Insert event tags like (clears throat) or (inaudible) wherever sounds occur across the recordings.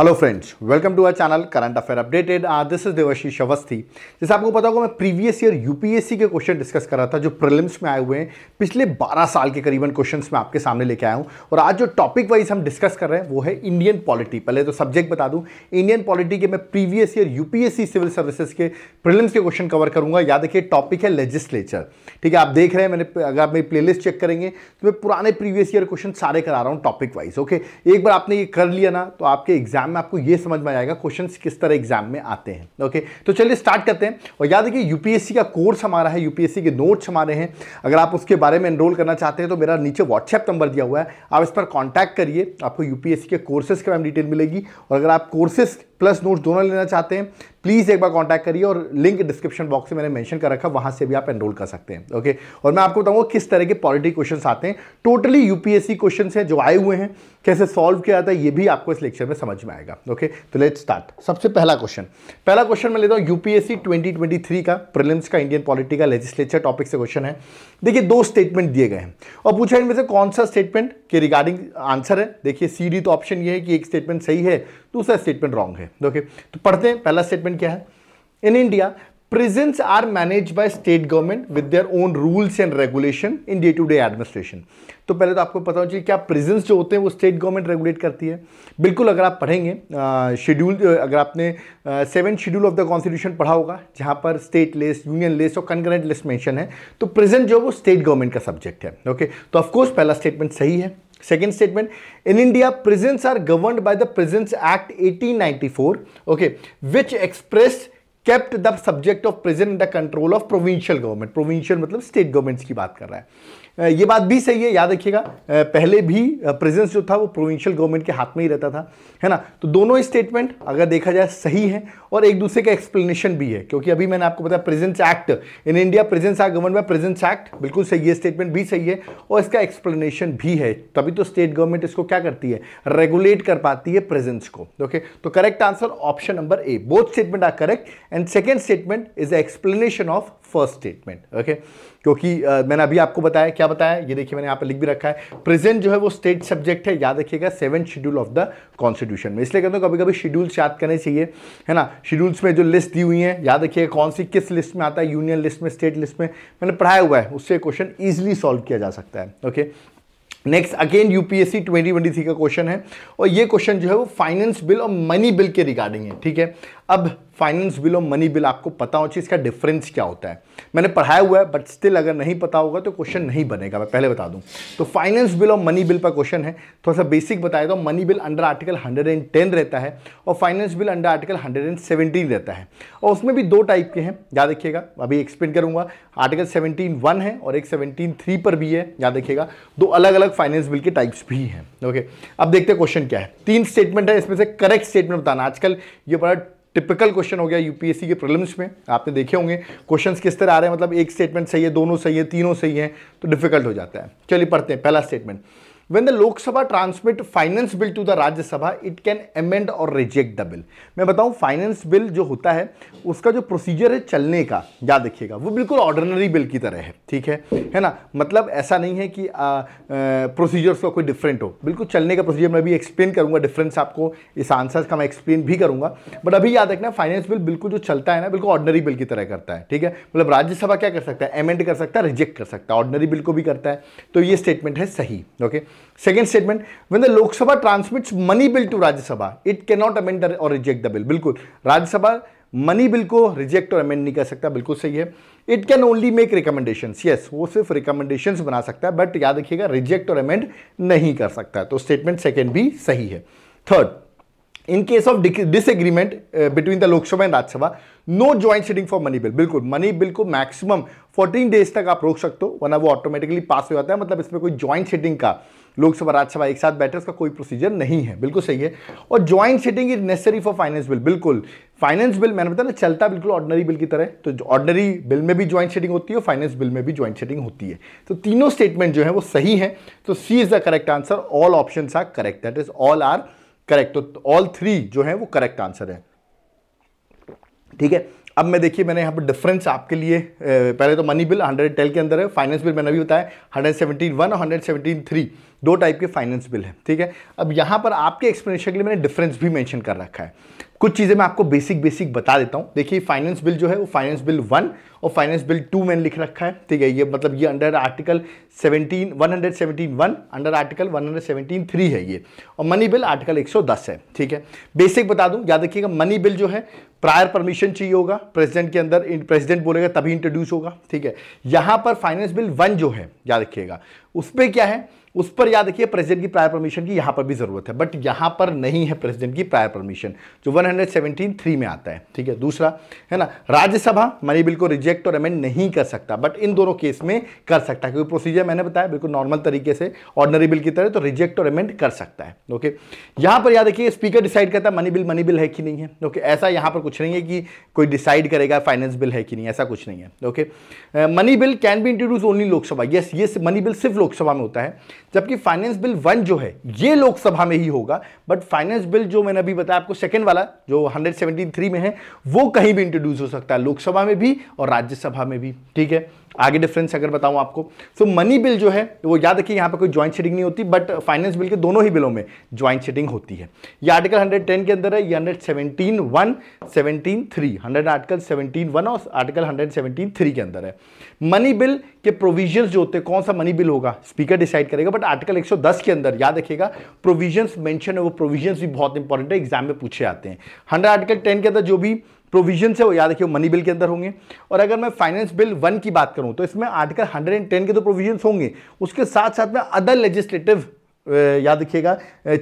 Hello friends welcome to our channel current affair updated this is Devashish Awasthi जैसे आपको पता होगा मैं प्रीवियस ईयर यूपीएससी के क्वेश्चन डिस्कस कर रहा था जो प्रिलिम्स में आए हुए हैं पिछले 12 साल के करीबन क्वेश्चंस मैं आपके सामने लेके आया हूं और आज जो टॉपिक वाइज हम डिस्कस कर रहे हैं वो है इंडियन पॉलिटी पहले तो सब्जेक्ट बता दूँ इंडियन पॉलिटी के मैं previous year UPSC civil services के प्रिलिम्स के क्वेश्चन कवर करूंगा याद देखिए टॉपिक है लेजिस्लेचर ठीक है आप देख रहे हैं मैंने अगर आप मेरी प्ले चेक करेंगे तो मैं पुराने प्रीवियस ईयर क्वेश्चन सारे करा रहा हूँ टॉपिक वाइज ओके एक बार आपने ये कर लिया ना तो आपके एग्जाम एग्जाम में आपको ये समझ में आएगा क्वेश्चन किस तरह एग्जाम में आते हैं ओके तो चलिए स्टार्ट करते हैं और याद रखिए यूपीएससी का कोर्स हमारा है यूपीएससी के नोट्स हमारे हैं अगर आप उसके बारे में एनरोल करना चाहते हैं तो मेरा नीचे व्हाट्सएप नंबर दिया हुआ है आप इस पर कॉन्टैक्ट करिए आपको यूपीएससी के कोर्सेज के बारे में डिटेल मिलेगी और अगर आप कोर्सेज प्लस नोट्स दोनों लेना चाहते हैं प्लीज़ एक बार कांटेक्ट करिए और लिंक डिस्क्रिप्शन बॉक्स में मैंने मेंशन कर रखा वहाँ से भी आप एनरोल कर सकते हैं ओके और मैं आपको बताऊँगा किस तरह के पॉलिटी क्वेश्चन आते हैं टोटली यूपीएससी क्वेश्चन हैं जो आए हुए हैं कैसे सॉल्व किया जाता है ये भी आपको इस लेक्चर में समझ में आएगा ओके तो लेट स्टार्ट सबसे पहला क्वेश्चन पहला क्वेश्चन मैं लेता हूँ यूपीएससी 2023 का प्रिलिम्स का इंडियन पॉलिटी का लेजिस्लेचर टॉपिक से क्वेश्चन है देखिए दो स्टेटमेंट दिए गए हैं और पूछा इनमें से कौन सा स्टेटमेंट के रिगार्डिंग आंसर है देखिए सी डी तो ऑप्शन ये है कि एक स्टेटमेंट सही है दूसरा स्टेटमेंट रॉन्ग है ओके तो पढ़ते हैं पहला स्टेटमेंट क्या है in India prisons are manage by state government with their own rules and regulation in day to day administration तो पहले तो आपको पता होना चाहिए क्या प्रिजेंस जो होते हैं वो स्टेट गवर्नमेंट रेगुलेट करती है बिल्कुल अगर आप पढ़ेंगे शेड्यूल अगर आपने seven schedule of the constitution पढ़ा होगा जहाँ पर स्टेट लेस यूनियन लेस और कनकरेंट लिस्ट मैंशन है तो प्रिजेंट जो वो स्टेट गवर्नमेंट का सब्जेक्ट है ओके तो ऑफकोर्स पहला स्टेटमेंट सही है Second statement, in India, prisons are governed by the Prisons Act 1894, okay, which expressed kept the subject of prison in the control of provincial government provincial मतलब state governments की बात कर रहा है ये बात भी सही है याद रखिएगा पहले भी प्रेजेंस जो था वो प्रोविंशियल गवर्नमेंट के हाथ में ही रहता था है ना तो दोनों स्टेटमेंट अगर देखा जाए सही है और एक दूसरे का एक्सप्लेनेशन भी है क्योंकि अभी मैंने आपको बताया prisons act in India prisons act government में प्रेजेंस एक्ट बिल्कुल सही है स्टेटमेंट भी सही है और इसका एक्सप्लेनेशन भी है तभी तो स्टेट गवर्नमेंट इसको क्या करती है रेगुलेट कर पाती है प्रेजेंस को ओके तो correct answer option number A both statement are correct and second statement is explanation of first statement okay क्योंकि आ, मैंने अभी आपको बताया क्या बताया ये देखिए मैंने यहाँ पर लिख भी रखा है प्रेजेंट जो है वो स्टेट सब्जेक्ट है याद रखिएगा seven schedule of the constitution में इसलिए कहते हैं कभी कभी शेड्यूल्स याद करने चाहिए है ना शेड्यूल्स में जो लिस्ट दी हुई है याद रखिएगा कौन सी किस लिस्ट में आता है यूनियन लिस्ट में स्टेट लिस्ट में मैंने पढ़ाया हुआ है उससे क्वेश्चन ईजिली सॉल्व किया जा सकता है okay okay? Next again UPSC 2023 का क्वेश्चन है और ये क्वेश्चन जो है वो फाइनेंस बिल और मनी बिल के रिगार्डिंग है ठीक है अब फाइनेंस बिल और मनी बिल आपको पता हो चाहिए इसका डिफरेंस क्या होता है मैंने पढ़ाया हुआ है बट स्टिल अगर नहीं पता होगा तो क्वेश्चन नहीं बनेगा मैं पहले बता दूं तो फाइनेंस बिल और मनी बिल पर क्वेश्चन है थोड़ा सा बेसिक बताया तो मनी बिल अंडर आर्टिकल 110 रहता है और finance bill under article hundred रहता है और उसमें भी दो टाइप के हैं याद रखिएगा अभी एक्सप्लेन करूँगा आर्टिकल सेवनटीन वन है और एक सेवनटीन थ्री पर भी है याद रखिएगा दो अलग अलग फाइनेंस बिल के टाइप्स भी हैं ओके अब देखते हैं क्वेश्चन क्या है तीन स्टेटमेंट है इसमें से करेक्ट स्टेटमेंट बताना आजकल ये बड़ा टिपिकल क्वेश्चन हो गया यूपीएससी के प्रॉब्लम्स में आपने देखे होंगे क्वेश्चन किस तरह आ रहे हैं मतलब एक स्टेटमेंट सही है दोनों सही है तीनों सही है तो डिफिकल्ट हो जाता है चलिए पढ़ते हैं पहला statement when the Lok Sabha transmit finance bill to the Rajya Sabha it can amend or reject the bill मैं बताऊँ फाइनेंस बिल जो होता है उसका जो प्रोसीजर है चलने का याद रखिएगा वो बिल्कुल ऑर्डनरी बिल की तरह है ठीक है है ना मतलब ऐसा नहीं है कि आ, आ, कोई डिफरेंट हो बिल्कुल चलने का प्रोसीजर मैं भी एक्सप्लेन करूंगा डिफरेंस आपको इस आंसर का मैं एक्सप्लेन भी करूँगा बट अभी याद रखना फाइनेंस बिल बिल्कुल जो चलता है ना बिल्कुल ऑर्डनरी बिल की तरह करता है ठीक है मतलब राज्यसभा क्या कर सकता है एमेंड कर सकता है रिजेक्ट कर सकता है ऑर्डनरी बिल को भी करता है तो ये स्टेटमेंट है सही okay okay? Second statement when the Lok Sabha transmits money bill to Rajya Sabha it can not amend or reject the bill बिल्कुल राज्यसभा मनी बिल को रिजेक्ट और अमेंड नहीं कर सकता बिल्कुल सही है it can only make recommendation yes वो सिर्फ रिकमेंडेशन बना सकता है बट याद रखिएगा रिजेक्ट और अमेंड नहीं कर सकता तो स्टेटमेंट सेकेंड भी सही है third in case of disagreement between the Lok Sabha and Rajya Sabha no joint sitting for money bill बिल्कुल मनी बिल को मैक्सिमम 14 डेज तक आप रोक सकते हो वरना वो ऑटोमेटिकली पास हो जाता है मतलब इसमें कोई ज्वाइंट सिटिंग का लोकसभा राज्यसभा एक साथ बैठे उसका कोई प्रोसीजर नहीं है बिल्कुल सही है और joint sitting is necessary for finance bill बिल्कुल फाइनेंस बिल मैंने बताया ना चलता बिल्कुल ऑर्डनरी बिल की तरह तो ऑर्डनरी बिल में भी ज्वाइंट सेटिंग होती है और फाइनेंस बिल में भी ज्वाइंट सेटिंग होती है तो तीनों स्टेटमेंट जो है वो सही है तो C is the correct answer all option are correct that is all are correct तो ऑल थ्री जो है वो करेक्ट आंसर है ठीक है अब मैं देखिए मैंने यहाँ पर डिफरेंस आपके लिए पहले तो मनी बिल हंड्रेड के अंदर है फाइनेंस बिल मैंने अभी बताया 117 वन और 117 थ्री दो टाइप के फाइनेंस बिल हैं ठीक है अब यहाँ पर आपके एक्सप्लेनेशन के लिए मैंने डिफरेंस भी मेंशन कर रखा है कुछ चीज़ें मैं आपको बेसिक बेसिक बता देता हूँ देखिए फाइनेंस बिल जो है वो फाइनेंस बिल वन और फाइनेंस बिल टू मैंने लिख रखा है ठीक है ये मतलब ये under article hundred seventeen one under article seventeen three है ये और मनी बिल आर्टिकल दस है ठीक है बेसिक बता दूँ याद रखिएगा मनी बिल जो है प्रायर परमिशन चाहिए होगा प्रेसिडेंट के अंदर प्रेसिडेंट बोलेगा तभी इंट्रोड्यूस होगा ठीक है यहाँ पर फाइनेंस बिल वन जो है याद रखिएगा उस पर क्या है उस पर याद रखिए प्रेसिडेंट की प्रायर परमिशन की यहां पर भी ज़रूरत है बट यहां पर नहीं है प्रेसिडेंट की प्रायर परमिशन जो 173 में आता है ठीक है दूसरा है ना राज्यसभा मनी बिल को रिजेक्ट और अमेंड नहीं कर सकता बट इन दोनों केस में कर सकता है क्योंकि प्रोसीजर मैंने बताया बिल्कुल नॉर्मल तरीके से ऑर्डनरी बिल की तरह तो रिजेक्ट और अमेंड कर सकता है ओके यहां पर याद रखिए स्पीकर डिसाइड करता है मनी बिल मनी बिल है कि नहीं है ओके ऐसा यहां पर कुछ नहीं है कि कोई डिसाइड करेगा फाइनेंस बिल है कि नहीं ऐसा कुछ नहीं है okay money bill can be introduce only Lok Sabha yes ये मनी बिल सिर्फ लोकसभा में होता है जबकि फाइनेंस बिल वन जो है ये लोकसभा में ही होगा बट फाइनेंस बिल जो मैंने अभी बताया आपको सेकंड वाला जो 173 में है वो कहीं भी इंट्रोड्यूस हो सकता है लोकसभा में भी और राज्यसभा में भी ठीक है आगे डिफरेंस अगर बताऊँ आपको सो मनी बिल जो है वो याद रखिए यहाँ पर कोई ज्वाइंट सीटिंग नहीं होती बट फाइनेंस बिल के दोनों ही बिलों में ज्वाइंट सीटिंग होती है ये आर्टिकल हंड्रेड के अंदर है ये hundred seventeen one seventeen three hundred article seventeen one और आर्टिकल हंड्रेड सेवनटीन थ्री के अंदर है मनी बिल के प्रोविजन जो होते हैं कौन सा मनी बिल होगा स्पीकर डिसाइड करेगा बट आर्टिकल एक के अंदर याद रखिएगा प्रोविजन मैंशन है वो प्रोविजन भी बहुत इंपॉर्टेंट है एग्जाम में पूछे आते हैं हंड्रेड आर्टिकल टेन के अंदर जो भी प्रोविजन है वो याद रखिए मनी बिल के अंदर होंगे और अगर मैं फाइनेंस बिल वन की बात करूं तो इसमें आर्टिकल 110 के तो प्रोविजन होंगे उसके साथ साथ में अदर लेजिस्लेटिव याद रखिएगा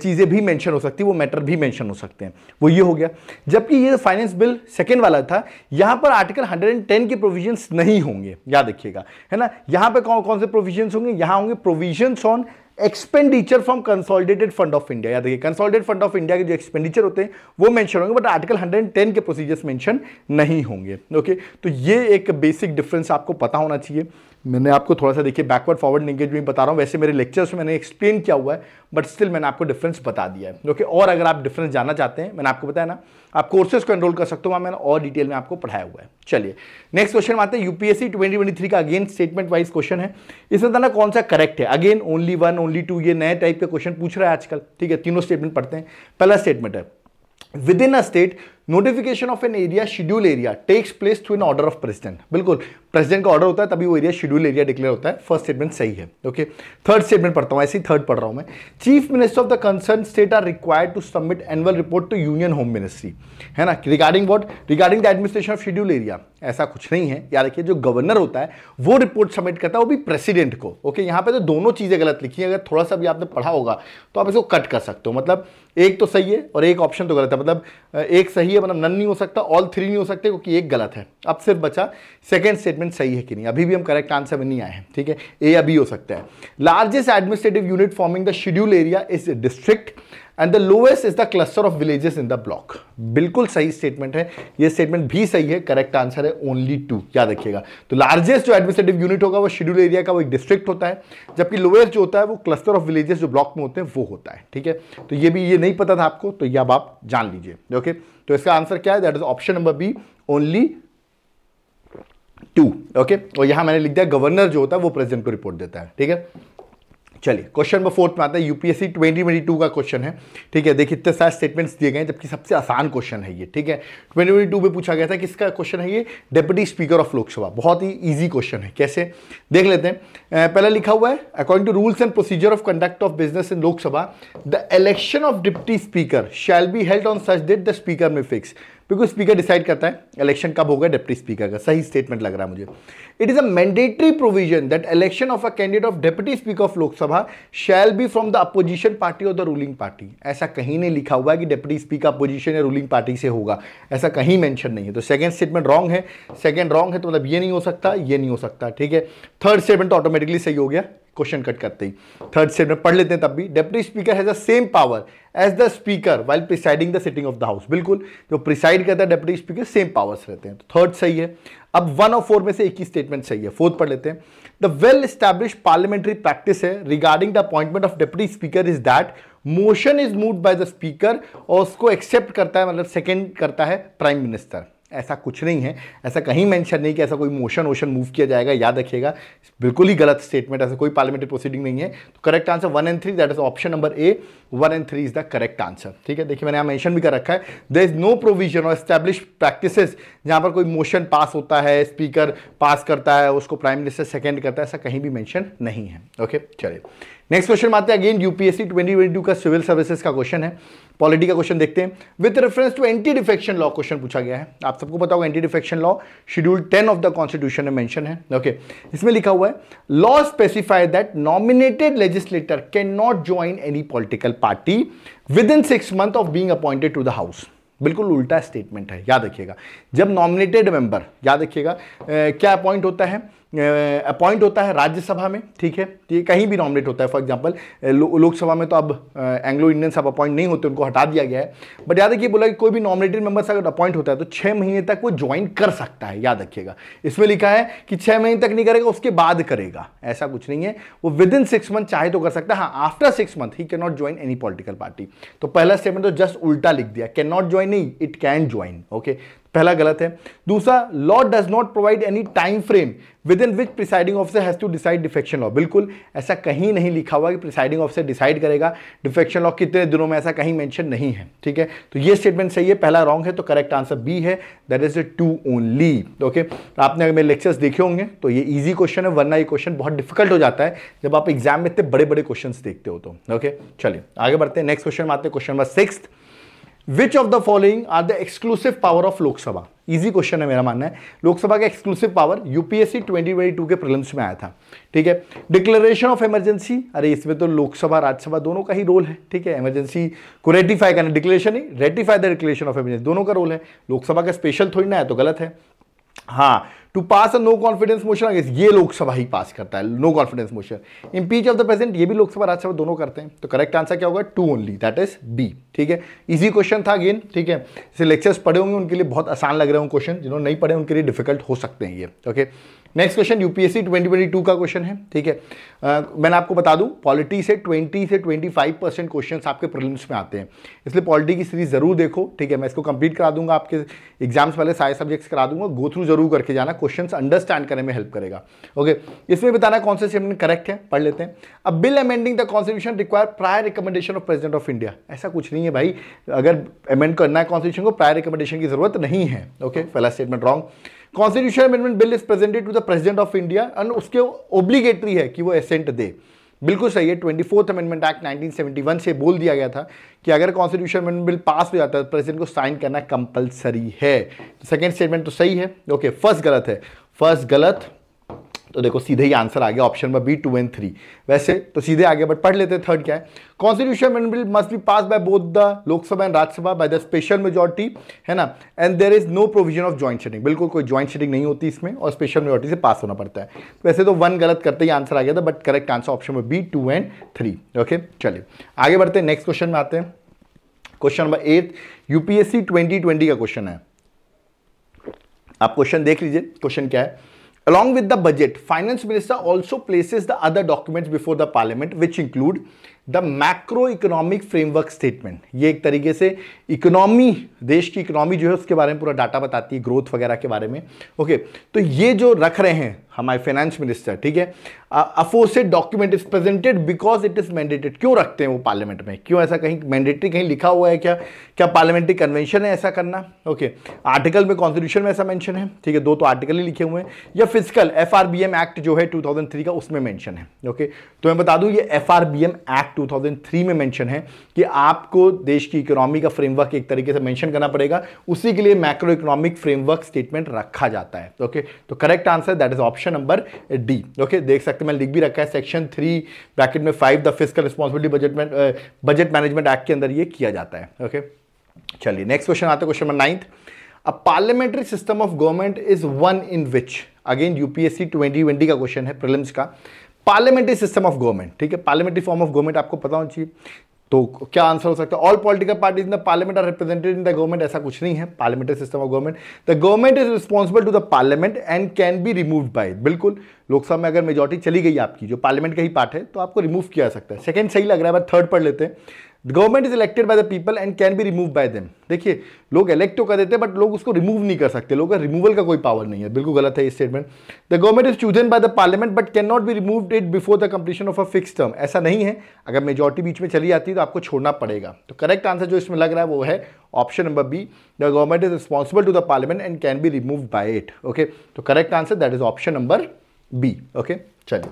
चीज़ें भी मेंशन हो सकती है वो मैटर भी मेंशन हो सकते हैं वो ये हो गया जबकि ये फाइनेंस बिल सेकंड वाला था यहाँ पर आर्टिकल 110 के प्रोविजंस नहीं होंगे याद रखिएगा है ना यहाँ पर कौन कौन से प्रोविजंस होंगे यहाँ होंगे provisions on expenditure from consolidated fund of India याद देखिए कंसोलिडेटेड फंड ऑफ इंडिया के जो एक्सपेंडिचर होते हैं वो मेंशन होंगे बट आर्टिकल 110 के प्रोसीजर्स मेंशन नहीं होंगे ओके okay? तो ये एक बेसिक डिफरेंस आपको पता होना चाहिए मैंने आपको थोड़ा सा देखिए बैकवर्ड फॉरवर्ड लिंकेज भी बता रहा हूँ वैसे मेरे लेक्चर्स में मैंने एक्सप्लेन किया हुआ है बट स्टिल मैंने आपको डिफरेंस बता दिया है ओके और अगर आप डिफरेंस जानना चाहते हैं मैंने आपको बताया ना आप कोर्सेज को एनरोल कर सकते हो वहाँ मैंने और डिटेल में आपको पढ़ाया हुआ है चलिए नेक्स्ट क्वेश्चन आते हैं यूपीएससी ट्वेंटी का अगेन स्टेटमेंट वाइज क्वेश्चन है इसमें बताना कौन सा करेक्ट है again only one only two ये नए टाइप के क्वेश्चन पूछ रहा है आजकल ठीक है तीनों स्टेटमेंट पढ़ते हैं पहला स्टेटमेंट है within a state notification of an area schedule area takes place through an order of president बिल्कुल प्रेसिडेंट का ऑर्डर होता है तभी वो एरिया शेड्यूल एरिया डिक्लेयर होता है फर्स्ट स्टेटमेंट सही है ओके थर्ड स्टेटमेंट पढ़ता हूँ ऐसे ही थर्ड पढ़ रहा हूँ मैं chief minister of the concern state are required to submit annual report to union home ministry है ना regarding what regarding the administration of schedule area ऐसा कुछ नहीं है याद रखिए जो गवर्नर होता है वो रिपोर्ट सबमिट करता है वो भी प्रेसिडेंट को ओके यहाँ पे तो दोनों चीज़ें गलत लिखी हैं अगर थोड़ा सा भी आपने पढ़ा होगा तो आप इसको कट कर सकते हो मतलब एक तो सही है और एक ऑप्शन तो गलत है मतलब एक सही है मतलब नन नहीं हो सकता ऑल थ्री नहीं हो सकते क्योंकि एक गलत है अब सिर्फ बचा सेकेंड स्टेटमेंट स्टेटमेंट सही है कि नहीं अभी भी हम करेक्ट आंसर में नहीं आए हैं ठीक है ए या बी हो सकता है largest administrative unit forming the schedule area is district and the lowest is the cluster of villages in the block बिल्कुल सही स्टेटमेंट है ये स्टेटमेंट भी सही है करेक्ट आंसर है ओनली टू याद रखिएगा तो लार्जेस्ट जो एडमिनिस्ट्रेटिव यूनिट होगा वो शेड्यूल एरिया का वो एक डिस्ट्रिक्ट होता है जबकि लोएस्ट जो होता है वो क्लस्टर ऑफ विलेजेस जो ब्लॉक में होते हैं वो होता है ठीक है तो ये भी ये नहीं पता था आपको तो ये अब आप जान लीजिए ओके तो इसका आंसर क्या है that is option number B only two okay और यहां मैंने लिख दिया गवर्नर जो होता है वो प्रेसिडेंट को रिपोर्ट देता है ठीक है चलिए क्वेश्चन नंबर फोर्थ में आता है यूपीएससी 2022 का क्वेश्चन है ठीक है देखिए इतने सारे स्टेटमेंट्स दिए गए हैं जबकि सबसे आसान क्वेश्चन है ये ठीक है 2022 में पूछा गया था किसका क्वेश्चन है ये डेप्यूटी स्पीकर ऑफ लोकसभा बहुत ही ईजी क्वेश्चन है कैसे देख लेते हैं पहला लिखा हुआ है according to rules and procedure of conduct of business in Lok Sabha the election of deputy speaker shall be held on such date the speaker may fix because speaker decide करता है इलेक्शन कब होगा डिप्टी स्पीकर का सही statement लग रहा है मुझे it is a mandatory provision that election of a candidate of deputy speaker of Lok Sabha shall be from the opposition party or the ruling party ऐसा कहीं नहीं लिखा हुआ है कि डिप्टी स्पीकर अपोजिशन या रूलिंग पार्टी से होगा ऐसा कहीं मैंशन नहीं है तो सेकेंड स्टेटमेंट रॉन्ग है सेकेंड रॉन्ग है तो मतलब ये नहीं हो सकता ये नहीं हो सकता ठीक है थर्ड स्टेटमेंट तो ऑटोमेटिकली सही हो गया क्वेश्चन कट करते ही थर्ड स्टेटमेंट पढ़ लेते हैं तब भी deputy speaker has same power as the speaker while presiding the sitting of the house बिल्कुल जो प्रिसाइड करता है डेप्यूटी स्पीकर सेम पावर्स रहते हैं तो थर्ड सही है अब वन और फोर में से एक ही स्टेटमेंट सही है फोर्थ पढ़ लेते हैं the well establish parliamentary practice है regarding the appointment of deputy speaker is that motion is move by the speaker और उसको एक्सेप्ट करता है मतलब सेकेंड करता है प्राइम मिनिस्टर ऐसा कुछ नहीं है ऐसा कहीं मेंशन नहीं कि ऐसा कोई मोशन वोशन मूव किया जाएगा याद रखिएगा बिल्कुल ही गलत स्टेटमेंट ऐसा कोई पार्लियामेंट्री प्रोसीडिंग नहीं है तो correct answer one and three that is option number A one and three is the correct answer ठीक है देखिए मैंने यहाँ मेंशन भी कर रखा है there is no provision or establish practice जहाँ पर कोई मोशन पास होता है स्पीकर पास करता है उसको प्राइम मिनिस्टर सेकेंड करता है ऐसा कहीं भी मैंशन नहीं है ओके चलिए नेक्स्ट क्वेश्चन आते हैं अगेन यूपीएससी 2022 का सिविल सर्विसेज का क्वेश्चन है पॉलिटी का क्वेश्चन देखते हैं with reference to anti defection law question पूछा गया है आप सबको बताओ anti defection law schedule 10 of the constitution में मेंशन है ओके okay. इसमें लिखा हुआ है law specify that nominated legislator can not join any political party within six month of being appointed to the house बिल्कुल उल्टा statement है याद रखिएगा जब नॉमिनेटेड मेंबर याद रखिएगा क्या अपॉइंट होता है अपॉइंट होता है राज्यसभा में ठीक है तो ये कहीं भी नॉमिनेट होता है फॉर एग्जांपल लोकसभा में तो अब एंग्लो इंडियन सब अपॉइंट नहीं होते उनको हटा दिया गया है बट याद रखिए बोला कि कोई भी नॉमिनेटेड मेंबर्स अगर अपॉइंट होता है तो छः महीने तक वो ज्वाइन कर सकता है याद रखिएगा इसमें लिखा है कि छः महीने तक नहीं करेगा उसके बाद करेगा ऐसा कुछ नहीं है वो विद इन सिक्स मंथ चाहे तो कर सकता है हाँ आफ्टर सिक्स मंथ ही can not join any political party तो पहला स्टेटमेंट तो जस्ट उल्टा लिख दिया कैन नॉट ज्वाइन नहीं इट कैन ज्वाइन ओके पहला गलत है दूसरा law does not provide any time frame within which presiding officer has to decide defection law बिल्कुल ऐसा कहीं नहीं लिखा हुआ कि प्रिसाइडिंग ऑफिसर डिसाइड करेगा डिफेक्शन लॉ कितने दिनों में ऐसा कहीं मेंशन नहीं है ठीक है तो ये स्टेटमेंट सही है पहला रॉन्ग है तो करेक्ट आंसर बी है that is A two only okay आपने अगर मेरे लेक्चर्स देखे होंगे तो ये ईजी क्वेश्चन है वरना ये क्वेश्चन बहुत डिफिकल्ट हो जाता है जब आप एग्जाम में इतने बड़े बड़े क्वेश्चन देखते हो तो ओके okay? चलिए आगे बढ़ते हैं नेक्स्ट क्वेश्चन में आते हैं question number sixth which of the following are the exclusive power of Lok Sabha easy question है मेरा मानना है लोकसभा का एक्सक्लूसिव पावर यूपीएससी 2022 के प्रिलिम्स में आया था ठीक है डिक्लेरेशन ऑफ इमरजेंसी अरे इसमें तो लोकसभा राज्यसभा दोनों का ही रोल है ठीक है इमरजेंसी को रेटिफाई करना डिक्लेरेशन ही ratify the declaration of emergency दोनों का रोल है लोकसभा का स्पेशल थोड़ी ना है तो गलत है हाँ to pass a no confidence motion against ये लोकसभा ही पास करता है no confidence motion impeach of the president ये भी लोकसभा राज्यसभा दोनों करते हैं तो करेक्ट आंसर क्या होगा two only that is B ठीक है इजी क्वेश्चन था अगेन ठीक है इसे लेक्चर्स पढ़े होंगे उनके लिए बहुत आसान लग रहे हैं क्वेश्चन जिन्होंने नहीं पढ़े उनके लिए डिफिकल्ट हो सकते हैं ये okay okay? Next question UPSC 2022 का क्वेश्चन है ठीक है मैंने आपको बता दूं पॉलिटी से 20 से 25 परसेंट क्वेश्चन आपके प्रिलिम्स में आते हैं इसलिए पॉलिटी की सीरीज ज़रूर देखो ठीक है मैं इसको कंप्लीट करा दूंगा आपके एग्जाम्स वाले सारे सब्जेक्ट्स करा दूंगा गो थ्रू जरूर करके जाना क्वेश्चन अंडरस्टैंड करने में हेल्प करेगा ओके इसमें बताना कौन से स्टेटमेंट करेक्ट है पढ़ लेते हैं अब bill amending the constitution require prior recommendation of president of India ऐसा कुछ नहीं है भाई अगर अमेंड करना है कॉन्स्टिट्यूशन को प्रायर रिकमेंडेशन की जरूरत नहीं है ओके पहला statement wrong constitution amendment bill is presented to the president of India and उसके ओब्लीगेटरी है कि वो एसेंट दे बिल्कुल सही है ट्वेंटी फोर्थ अमेंडमेंट एक्ट 1971 से बोल दिया गया था कि अगर कॉन्स्टिट्यूशन अमेंडमेंट बिल पास हो जाता है तो प्रेसिडेंट को साइन करना कंपलसरी है सेकेंड स्टेटमेंट तो सही है ओके फर्स्ट गलत है फर्स्ट गलत तो देखो सीधे ही आंसर आ गया option number B two and three वैसे तो सीधे आ गया बट पढ़ लेते हैं थर्ड क्या है constitution amendment must be pass by both the Lok Sabha and Rajya Sabha by the special majority है ना and there is no provision of joint sitting बिल्कुल कोई ज्वाइंट सिटिंग नहीं होती इसमें और स्पेशल मेजोरिटी से पास होना पड़ता है वैसे तो वन गलत करते ही आंसर आ गया था but correct answer option number B two and three okay चलिए आगे बढ़ते हैं नेक्स्ट क्वेश्चन में आते हैं question number eight UPSC twenty का क्वेश्चन है आप क्वेश्चन देख लीजिए क्वेश्चन क्या है Along with the budget, Finance Minister also places the other documents before the Parliament which include the macro economic framework statement ये एक तरीके से इकोनॉमी देश की इकोनॉमी जो है उसके बारे में पूरा डाटा बताती है ग्रोथ वगैरह के बारे में ओके okay, तो ये जो रख रहे हैं हमारे फाइनेंस मिनिस्टर ठीक है aforesaid document is presented because it is mandated क्यों रखते हैं वो पार्लियामेंट में क्यों ऐसा कहीं मैंडेटरी कहीं लिखा हुआ है क्या क्या पार्लियामेंट्री कन्वेंशन है ऐसा करना ओके okay. आर्टिकल में कॉन्स्टिट्यूशन में ऐसा मैंशन है ठीक है दो तो आर्टिकल ही लिखे हुए हैं या फिजिकल एफ एक्ट जो है टू का उसमें मैंशन है ओके okay. तो मैं बता दूँ ये एफ एक्ट 2003 में मेंशन है कि आपको देश की इकोनॉमी का फ्रेमवर्क एक तरीके से मेंशन करना पड़ेगा उसी के लिए मैक्रो इकोनॉमिक फ्रेमवर्क स्टेटमेंट रखा जाता है ओके तो correct answer that is option number D okay देख सकते हैं मैं लिख भी रखा है सेक्शन थ्री ब्रैकेट में five the physical responsibility budget budget management act के अंदर यह किया जाता है ओके चलिए नेक्स्ट क्वेश्चन आता है question number ninth a parliamentary system of government is one in which again UPSC 2020 का क्वेश्चन है प्रिलिम्स का पार्लियामेंट्री सिस्टम ऑफ गवर्नमेंट ठीक है पार्लियामेंट्री फॉर्म ऑफ गवर्नमेंट आपको पता होना चाहिए तो क्या आंसर हो सकता है all political parties in the parliament are represented in the government ऐसा कुछ नहीं है parliamentary system of government the government is responsible to the parliament and can be remove by बिल्कुल लोकसभा में अगर मेजोरिटी चली गई आपकी जो पार्लियामेंट का ही पार्ट है तो आपको रिमूव किया जा सकता है सेकंड सही लग रहा है बट थर्ड पढ़ लेते हैं government is elected by the people and can be remove by them देखिए लोग इलेक्ट तो कर देते हैं बट लोग उसको रिमूव नहीं कर सकते लोग का रिमूवल का कोई पावर नहीं है बिल्कुल गलत है ये statement the government is chosen by the parliament but can not be remove it before the completion of a fix term ऐसा नहीं है अगर मेजोरिटी बीच में चली जाती है तो आपको छोड़ना पड़ेगा तो करेक्ट आंसर जो इसमें लग रहा है वो है option number B the government is responsible to the parliament and can be remove by it okay तो correct answer that is option number B okay चलिए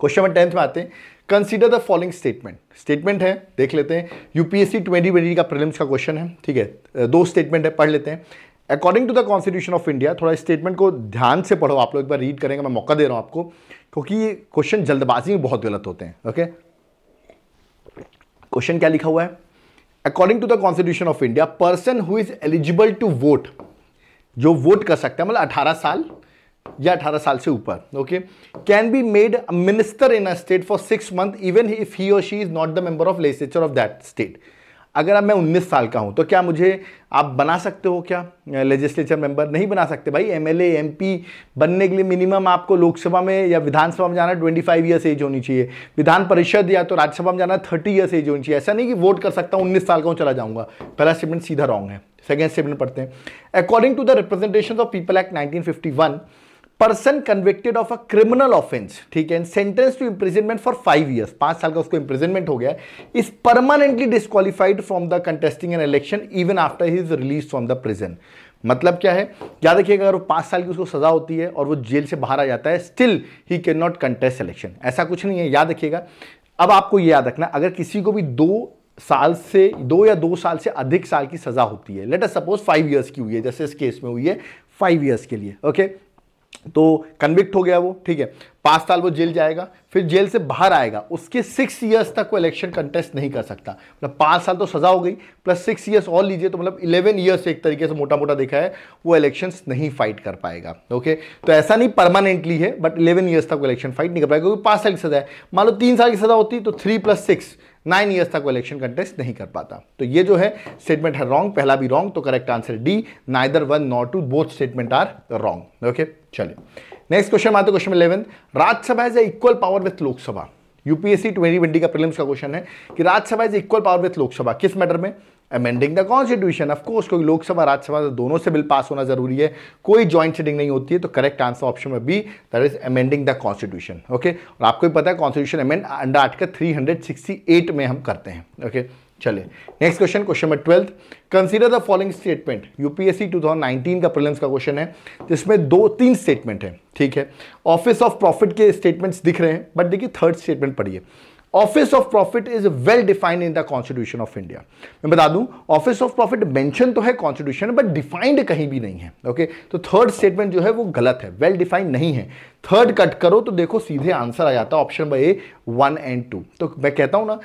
क्वेश्चन नंबर टेंथ में आते हैं consider the following statement statement है देख लेते हैं UPSC twenty twenty का प्रिलिम्स का क्वेश्चन है ठीक है दो स्टेटमेंट है पढ़ लेते हैं according to the constitution of India थोड़ा स्टेटमेंट को ध्यान से पढ़ो आप लोग एक बार रीड करेंगे मैं मौका दे रहा हूं आपको क्योंकि ये क्वेश्चन जल्दबाजी में बहुत गलत होते हैं ओके क्वेश्चन क्या लिखा हुआ है according to the constitution of India person who is eligible to vote जो वोट कर सकता है मतलब 18 साल या अठारह साल से ऊपर okay can be made minister in a state for six month even if he और she is not the member of legislature of that state अगर अब मैं उन्नीस साल का हूं तो क्या मुझे आप बना सकते हो क्या लेजिस्लेचर मेंबर नहीं बना सकते भाई एम एल बनने के लिए मिनिमम आपको लोकसभा में या विधानसभा में जाना ट्वेंटी फाइव ईयर्स एज होनी चाहिए विधान परिषद या तो राज्यसभा में जाना थर्टी ईयर्स एज होनी चाहिए ऐसा नहीं कि वोट कर सकता हूं उन्नीस साल का हूं चला जाऊंगा पहला स्टेटमेंट सीधा रॉन्ग है सेकेंड स्टेटमेंट पढ़ते हैं according to the representation of people act nineteen person convicted of a criminal offence ठीक है sentence to imprisonment for five years पांच साल का उसको इंप्रिजनमेंट हो गया is permanently disqualified from the contesting an election even after his release from the prison मतलब क्या है याद रखिएगा अगर वो पांच साल की उसको सज़ा होती है और वो जेल से बाहर आ जाता है still he can not contest election ऐसा कुछ नहीं है याद रखिएगा अब आपको ये याद रखना अगर किसी को भी दो साल से दो या दो साल से अधिक साल की सज़ा होती है let us suppose five years की हुई है जैसे इस केस में हुई है फाइव ईयर्स के लिए ओके okay? तो कन्विक्ट हो गया वो ठीक है पांच साल वो जेल जाएगा फिर जेल से बाहर आएगा उसके सिक्स ईयर्स तक वो इलेक्शन कंटेस्ट नहीं कर सकता मतलब पांच साल तो सज़ा हो गई प्लस सिक्स इयर्स और लीजिए तो मतलब इलेवन ईयर्स एक तरीके से मोटा मोटा देखा है वो इलेक्शन नहीं फाइट कर पाएगा ओके तो ऐसा नहीं परमानेंटली है बट इलेवन ईयर्स तक वो इलेक्शन फाइट नहीं कर पाएगा क्योंकि पांच साल की सज़ा है मान लो तीन साल की सज़ा होती तो three plus six nine years तक वो इलेक्शन कंटेस्ट नहीं कर पाता तो ये जो है स्टेटमेंट है रॉन्ग पहला भी रॉन्ग तो correct answer D neither one not two both statement are wrong okay चलिए नेक्स्ट क्वेश्चन आते question eleven Rajya Sabha is equal power with Lok Sabha UPSC twenty twenty का प्रीलिम्स का क्वेश्चन है कि Rajya Sabha is equal power with Lok Sabha किस मैटर में amending the constitution of course क्योंकि लोकसभा राज्यसभा दोनों से बिल पास होना जरूरी है कोई ज्वाइंट सेटिंग नहीं होती है तो करेक्ट आंसर ऑप्शन में B that is amending the constitution okay और आपको भी पता है constitution amend under article eight में हम करते हैं ओके okay? चले next question question number twelfth consider the following statement UPSC 2019 का प्रलेंस का क्वेश्चन है जिसमें दो तीन स्टेटमेंट है ठीक है ऑफिस ऑफ प्रॉफिट के स्टेटमेंट्स दिख रहे हैं बट देखिए थर्ड स्टेटमेंट पढ़िए office of profit is well defined in the constitution of India मैं बता दूं ऑफिस ऑफ प्रॉफिट मेंशन तो है कॉन्स्टिट्यूशन बट डिफाइंड कहीं भी नहीं है ओके okay? तो थर्ड स्टेटमेंट जो है वो गलत है वेल well डिफाइंड नहीं है थर्ड कट करो तो देखो सीधे आंसर आ जाता है option number A one and two तो मैं कहता हूं ना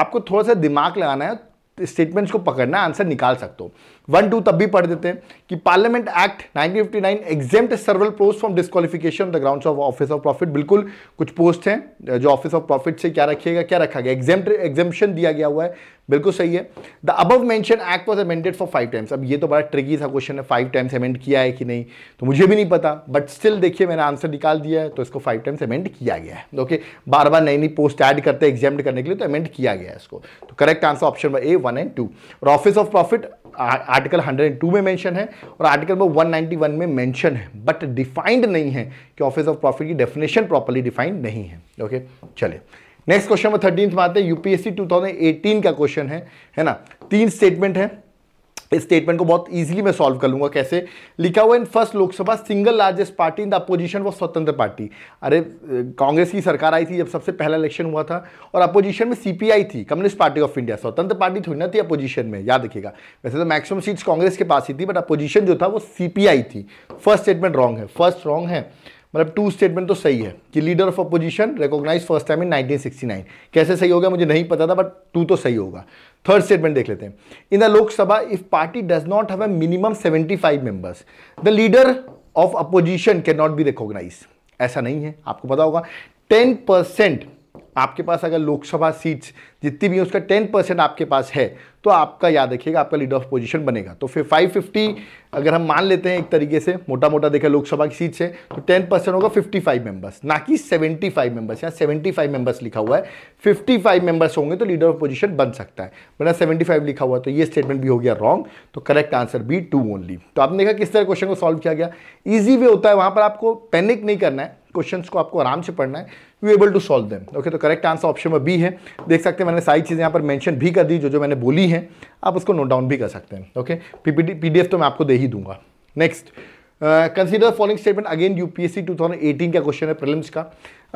आपको थोड़ा सा दिमाग लगाना है स्टेटमेंट्स को पकड़ना आंसर निकाल सकते हो वन टू तब भी पढ़ देते हैं कि parliament act 1959 exempt several post from disqualification the grounds of office of profit बिल्कुल कुछ पोस्ट हैं जो ऑफिस ऑफ प्रॉफिट से क्या रखिएगा क्या रखा गया एग्जेम्प्ट एग्जेम्पन दिया गया हुआ है बिल्कुल सही है the above mention act was amended for five times अब ये तो बड़ा ट्रिकी सा क्वेश्चन है फाइव टाइम्स अमेंड किया है कि नहीं तो मुझे भी नहीं पता बट स्टिल देखिए मैंने आंसर निकाल दिया है तो इसको फाइव टाइम्स अमेंड किया गया है ओके बार बार नई नई पोस्ट ऐड करते हैं एग्जाम करने के लिए तो अमेंड किया गया है इसको तो correct answer option A one and two और ऑफिस ऑफ प्रॉफिट आर्टिकल 102 में मेंशन है और आर्टिकल में 191 में मेंशन है बट डिफाइंड नहीं है कि ऑफिस ऑफ प्रॉफिट की डेफिनेशन प्रॉपरली डिफाइंड नहीं है ओके चले नेक्स्ट क्वेश्चन में थर्टीन में आते हैं यूपीएससी 2018 का क्वेश्चन है है ना तीन स्टेटमेंट है इस स्टेटमेंट को बहुत इजीली मैं सॉल्व कर लूंगा कैसे लिखा हुआ in first Lok Sabha single largest party in the opposition वो स्वतंत्र पार्टी अरे कांग्रेस की सरकार आई थी जब सबसे पहला इलेक्शन हुआ था और अपोजिशन में सीपीआई थी communist party of India Swatantra party थोड़ी ना थी अपोजिशन में याद रखिएगा वैसे तो मैक्सिमम सीट्स कांग्रेस के पास ही थी बट अपोजिशन जो था वो सीपीआई थी फर्स्ट स्टेटमेंट रॉन्ग है फर्स्ट रॉन्ग है मतलब टू स्टेटमेंट तो सही है कि leader of opposition recognise first time in 1969 कैसे सही हो गया मुझे नहीं पता था बट टू तो सही होगा थर्ड स्टेटमेंट देख लेते हैं in the Lok Sabha if party does not have minimum 75 members the leader of opposition can not be recognise ऐसा नहीं है आपको पता होगा 10 परसेंट आपके पास अगर लोकसभा सीट्स जितनी भी है उसका टेन परसेंट आपके पास है तो आपका याद रखिएगा आपका लीड ऑफ पोजीशन बनेगा तो फिर 550 अगर हम मान लेते हैं एक तरीके से मोटा मोटा देखें लोकसभा की सीट्स है तो 10 परसेंट होगा 55 मेंबर्स ना कि 75 मेंबर्स यहाँ फाइव मेंबर्स लिखा हुआ है 55 मेंबर्स होंगे तो लीडर ऑफ पोजिशन बन सकता है बना फाइव लिखा हुआ तो ये स्टेटमेंट भी हो गया रॉन्ग तो correct answer B two only तो आपने देखा किस तरह क्वेश्चन को सॉल्व किया गया ईजी वे होता है वहाँ पर आपको पैनिक नहीं करना है क्वेश्चन को आपको आराम से पढ़ना है you able to solve them okay तो करेक्ट आंसर ऑप्शन में बी है देख सकते हैं मैंने सारी चीज़ें यहाँ पर मेंशन भी कर दी जो जो मैंने बोली हैं आप उसको नोट डाउन भी कर सकते हैं ओके पी पीडीएफ तो मैं आपको दे ही दूंगा next consider following statement again UPSC 2018 का क्वेश्चन है प्रिलिम्स का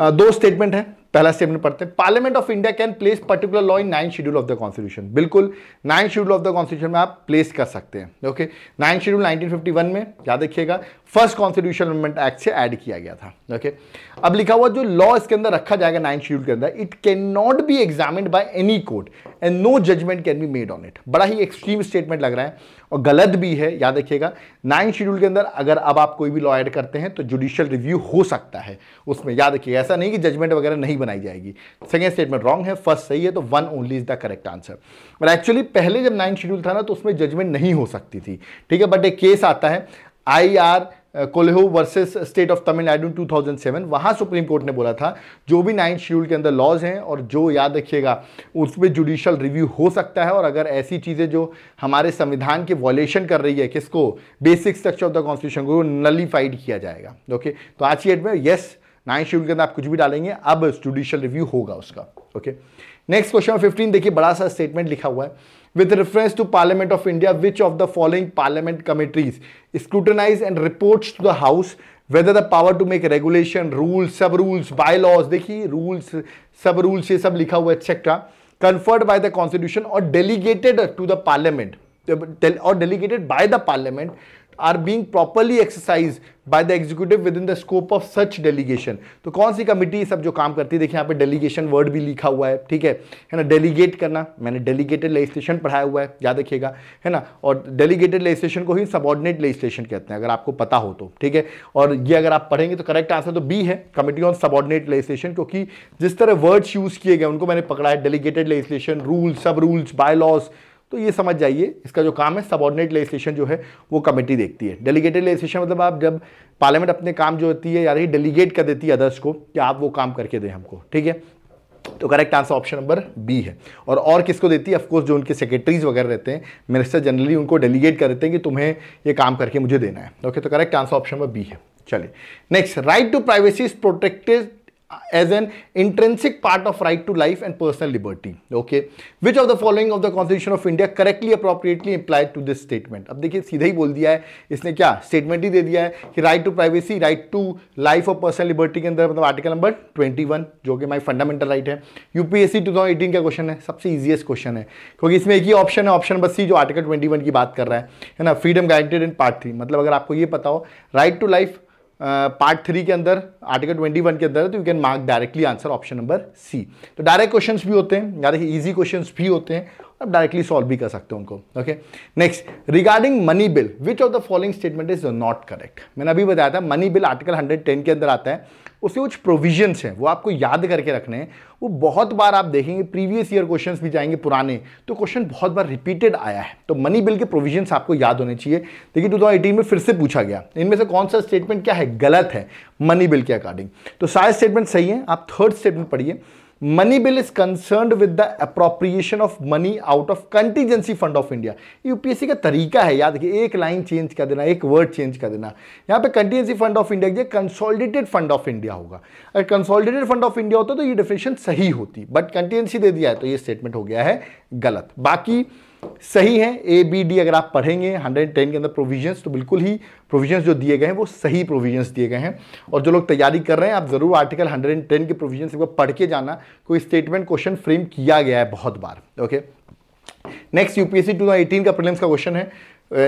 uh, दो स्टेटमेंट है पहला स्टेटमेंट पढ़ते हैं parliament of India can place particular law in nine schedule of the constitution बिल्कुल nine schedule of the constitution में आप प्लेस कर सकते हैं ओके नाइन शेड्यूल 1951 में याद रखिएगा फर्स्ट कॉन्स्टिट्यूशन अमेंडमेंट एक्ट से ऐड किया गया था ओके okay? अब लिखा हुआ जो लॉ इसके अंदर रखा जाएगा नाइन शेड्यूल के अंदर it can not be examined by any court and no judgment can be made on it बड़ा ही एक्सट्रीम स्टेटमेंट लग रहा है और गलत भी है याद रखिएगा नाइन शेड्यूल के अंदर अगर अब आप कोई भी लॉ ऐड करते हैं तो जुडिशियल रिव्यू हो सकता है उसमें याद रखिएगा ऐसा नहीं कि जजमेंट वगैरह नहीं बनाई जाएगी सेकेंड स्टेटमेंट रॉन्ग है फर्स्ट सही है तो one only is the correct answer और एक्चुअली पहले जब नाइन शेड्यूल था ना तो उसमें जजमेंट नहीं हो सकती थी ठीक है बट एक केस आता है I R Coelho versus state of Tamil Nadu 2007 वहाँ सुप्रीम कोर्ट ने बोला था जो भी नाइन्थ शेड्यूल के अंदर लॉज हैं और जो याद रखिएगा उस पर जुडिशल रिव्यू हो सकता है और अगर ऐसी चीज़ें जो हमारे संविधान के वॉलेशन कर रही है किसको basic structure of the constitution को नलीफाइड किया जाएगा ओके तो आज की डेट में येस नाइन शेड्यूल के अंदर आप कुछ भी डालेंगे अब जुडिशियल रिव्यू होगा उसका ओके नेक्स्ट क्वेश्चन फिफ्टीन देखिए बड़ा सा स्टेटमेंट लिखा हुआ है with reference to parliament of India which of the following parliament committees scrutinise and report to the house whether the power to make regulation rules sub rules bylaws देखिए rules sub rules ये सब लिखा हुआ है etcetera conferred by the constitution और delegated to the parliament और delegated by the parliament being properly exercise by the executive within the scope of such delegation तो कौन सी कमिटी सब जो काम करती है देखिए यहाँ पे डेलीगेशन वर्ड भी लिखा हुआ है ठीक है है ना डेलीगेट करना मैंने डेलीगेटेड लेजिस्लेशन पढ़ाया हुआ है याद रखिएगा है ना और डेलीगेटेड लेजिस्लेशन को ही सबॉर्डिनेट लेजिस्लेशन कहते हैं अगर आपको पता हो तो ठीक है और ये अगर आप पढ़ेंगे तो करेक्ट आंसर तो बी है कमिटी ऑन सबॉर्डिनेट लेजिस्लेशन क्योंकि जिस तरह वर्ड्स यूज किए गए उनको मैंने पकड़ा है delegated legislation rules sub rules bylaws तो ये समझ जाइए इसका जो काम है सबॉर्डिनेट लेजिस्लेशन जो है वो कमेटी देखती है डेलीगेटेड लेजिस्लेशन मतलब आप जब पार्लियामेंट अपने काम जो होती है यानी डेलीगेट कर देती है अदर्स को कि आप वो काम करके दें हमको ठीक है तो correct answer option number B है और और किसको देती है ऑफकोर्स जो उनके सेक्रेटरीज वगैरह रहते हैं मिनिस्टर जनरली उनको डेलीगेट कर देते हैं कि तुम्हें ये काम करके मुझे देना है ओके तो correct answer option number B है चलिए next right to privacy is protected as an intrinsic part of right to life and personal liberty okay which of the following of the constitution of India correctly appropriately implied to this statement अब देखिए सीधा ही बोल दिया है इसने क्या statement ही दे दिया है कि right to privacy right to life और पर्सनल लिबर्टी के अंदर मतलब आर्टिकल नंबर ट्वेंटी वन जो कि माई फंडामेंटल राइट है यूपीएससी टू एटीन का क्वेश्चन है सबसे ईजिएस्ट क्वेश्चन है क्योंकि इसमें एक ही ऑप्शन है ऑप्शन बस सी जो आर्टिकल ट्वेंटी वन की बात कर रहा है है ना freedom guaranteed in part three मतलब अगर आपको ये पता हो right to life part three के अंदर आर्टिकल ट्वेंटी वन के अंदर तो you can mark directly answer option number C तो डायरेक्ट क्वेश्चन भी होते हैं डायरेक्ट ईजी क्वेश्चन भी होते हैं आप डायरेक्टली सॉल्व भी कर सकते हो उनको okay next regarding money bill which of the following statement is not correct मैंने अभी बताया था money bill article hundred ten के अंदर आता है उसके कुछ प्रोविजंस हैं वो आपको याद करके रखने हैं वो बहुत बार आप देखेंगे प्रीवियस ईयर क्वेश्चन भी जाएंगे पुराने तो क्वेश्चन बहुत बार रिपीटेड आया है तो मनी बिल के प्रोविजंस आपको याद होने चाहिए देखिए टू थाउजेंड में फिर से पूछा गया इनमें से कौन सा स्टेटमेंट क्या है गलत है मनी बिल के अकॉर्डिंग तो सारे स्टेटमेंट सही है आप थर्ड स्टेटमेंट पढ़िए money bill is concern with the appropriation of money out of contingency fund of India UPSC का तरीका है याद रखिए एक लाइन चेंज कर देना एक वर्ड चेंज कर देना यहाँ पे contingency fund of India consolidated fund of India होगा अगर कंसोलिडेटेड फंड ऑफ इंडिया होता तो ये डिफिनेशन सही होती बट कंटीजेंसी दे दिया है तो ये स्टेटमेंट हो गया है गलत बाकी सही हैं ए बी डी अगर आप पढ़ेंगे 110 के अंदर प्रोविजंस तो बिल्कुल ही प्रोविजंस जो दिए गए हैं वो सही प्रोविजंस दिए गए हैं और जो लोग तैयारी कर रहे हैं आप ज़रूर आर्टिकल 110 के प्रोविजंस को पढ़ के जाना कोई स्टेटमेंट क्वेश्चन फ्रेम किया गया है बहुत बार ओके नेक्स्ट यूपीएससी टू का प्रीलिम्स का क्वेश्चन है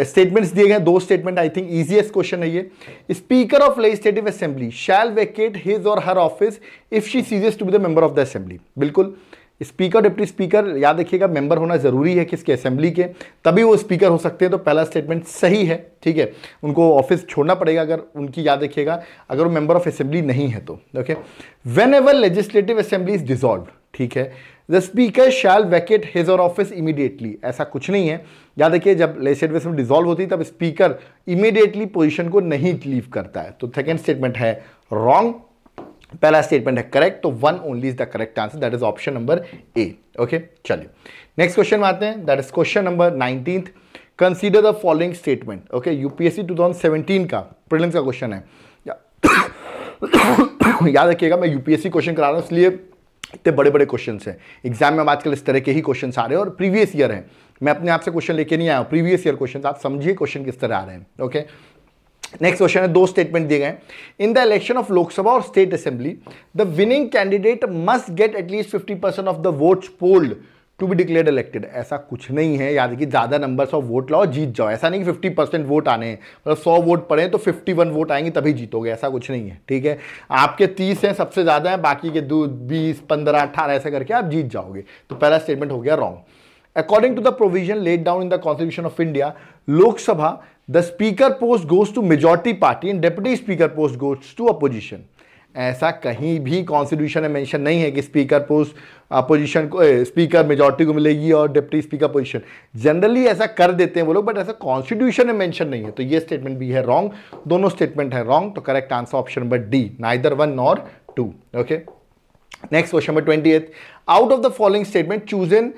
स्टेटमेंट्स uh, दिए गए दो statement I think easiest question है ये speaker of legislative assembly shall vacate his or her office if she ceases to be the member of the assembly बिल्कुल speaker deputy speaker याद रखिएगा member होना ज़रूरी है किसके असेंबली के तभी वो स्पीकर हो सकते हैं तो पहला स्टेटमेंट सही है ठीक है उनको ऑफिस छोड़ना पड़ेगा अगर उनकी याद रखिएगा अगर वो मेंबर ऑफ असेंबली नहीं है तो okay whenever legislative assembly is dissolve ठीक है the speaker shall vacate his or office immediately ऐसा कुछ नहीं है याद रखिए जब लेजिस्लेटिव असेंबली डिजॉल्व होती है तब स्पीकर इमीडिएटली पोजिशन को नहीं लीव करता है तो सेकेंड स्टेटमेंट है रॉन्ग पहला स्टेटमेंट है करेक्ट तो one only is the correct answer that is option number A okay चलिए नेक्स्ट क्वेश्चन में आते हैं that is question number nineteen consider the following statement okay UPSC 2017 का प्रिलिम्स का क्वेश्चन है (coughs) याद रखिएगा मैं यूपीएससी क्वेश्चन करा रहा हूँ इसलिए इतने बड़े बड़े क्वेश्चन हैं एग्जाम में आजकल इस तरह के ही क्वेश्चन आ रहे हैं और प्रीवियस ईयर हैं मैं अपने आप से क्वेश्चन लेके नहीं आया हूँ प्रीवियस ईयर क्वेश्चन आप समझिए क्वेश्चन किस तरह आ रहे हैं ओके okay? नेक्स्ट क्वेश्चन है दो स्टेटमेंट दिए गए in the election of Lok Sabha और state assembly the winning candidate must get at least fifty percent of the votes polled to be declare elected ऐसा कुछ नहीं है याद कि ज़्यादा नंबर्स ऑफ वोट लाओ जीत जाओ ऐसा नहीं कि फिफ्टी परसेंट वोट आने हैं मतलब सौ वोट पड़े तो फिफ्टी वन वोट आएंगे तभी जीतोगे ऐसा कुछ नहीं है ठीक है आपके तीस हैं सबसे ज़्यादा हैं बाकी के दो बीस पंद्रह अट्ठारह ऐसे करके आप जीत जाओगे तो पहला स्टेटमेंट हो गया wrong according to the provision let down in the constitution of India Lok Sabha the speaker post goes to majority party and deputy speaker post goes to opposition ऐसा कहीं भी कॉन्स्टिट्यूशन में मेंशन नहीं है कि स्पीकर पोस्ट अपोजिशन को speaker majority को मिलेगी और डिप्टी स्पीकर पोजिशन जनरली ऐसा कर देते हैं वो लोग बट ऐसा कॉन्स्टिट्यूशन में मेंशन नहीं है तो ये स्टेटमेंट भी है रॉन्ग दोनों स्टेटमेंट है रॉन्ग तो correct answer option number D neither one nor two okay next question number twenty out of the following statement choose in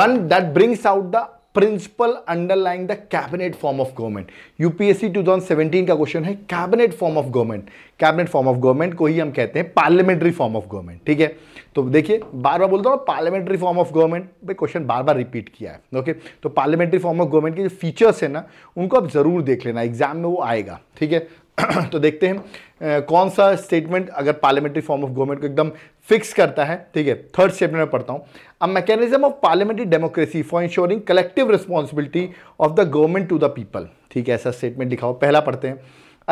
one that brings out the principal underlying the cabinet form of government UPSC 2017 का question है cabinet form of government cabinet form of government को ही हम कहते हैं parliamentary form of government ठीक है तो देखिए बार बार बोलता हूँ पार्लियामेंट्री फॉर्म ऑफ गवर्नमेंट भाई क्वेश्चन बार बार रिपीट किया है ओके तो पार्लियामेंट्री फॉर्म ऑफ गवर्नमेंट के जो फीचर्स है ना उनको आप जरूर देख लेना एग्जाम में वो आएगा ठीक है (clears throat) तो देखते हैं कौन सा स्टेटमेंट अगर पार्लियामेंट्री फॉर्म ऑफ गवर्नमेंट को एकदम फिक्स करता है ठीक है थर्ड स्टेटमेंट में पढ़ता हूं a mechanism of parliamentary democracy for ensuring collective responsibility of the government to the people ठीक है ऐसा स्टेटमेंट लिखा पहला पढ़ते हैं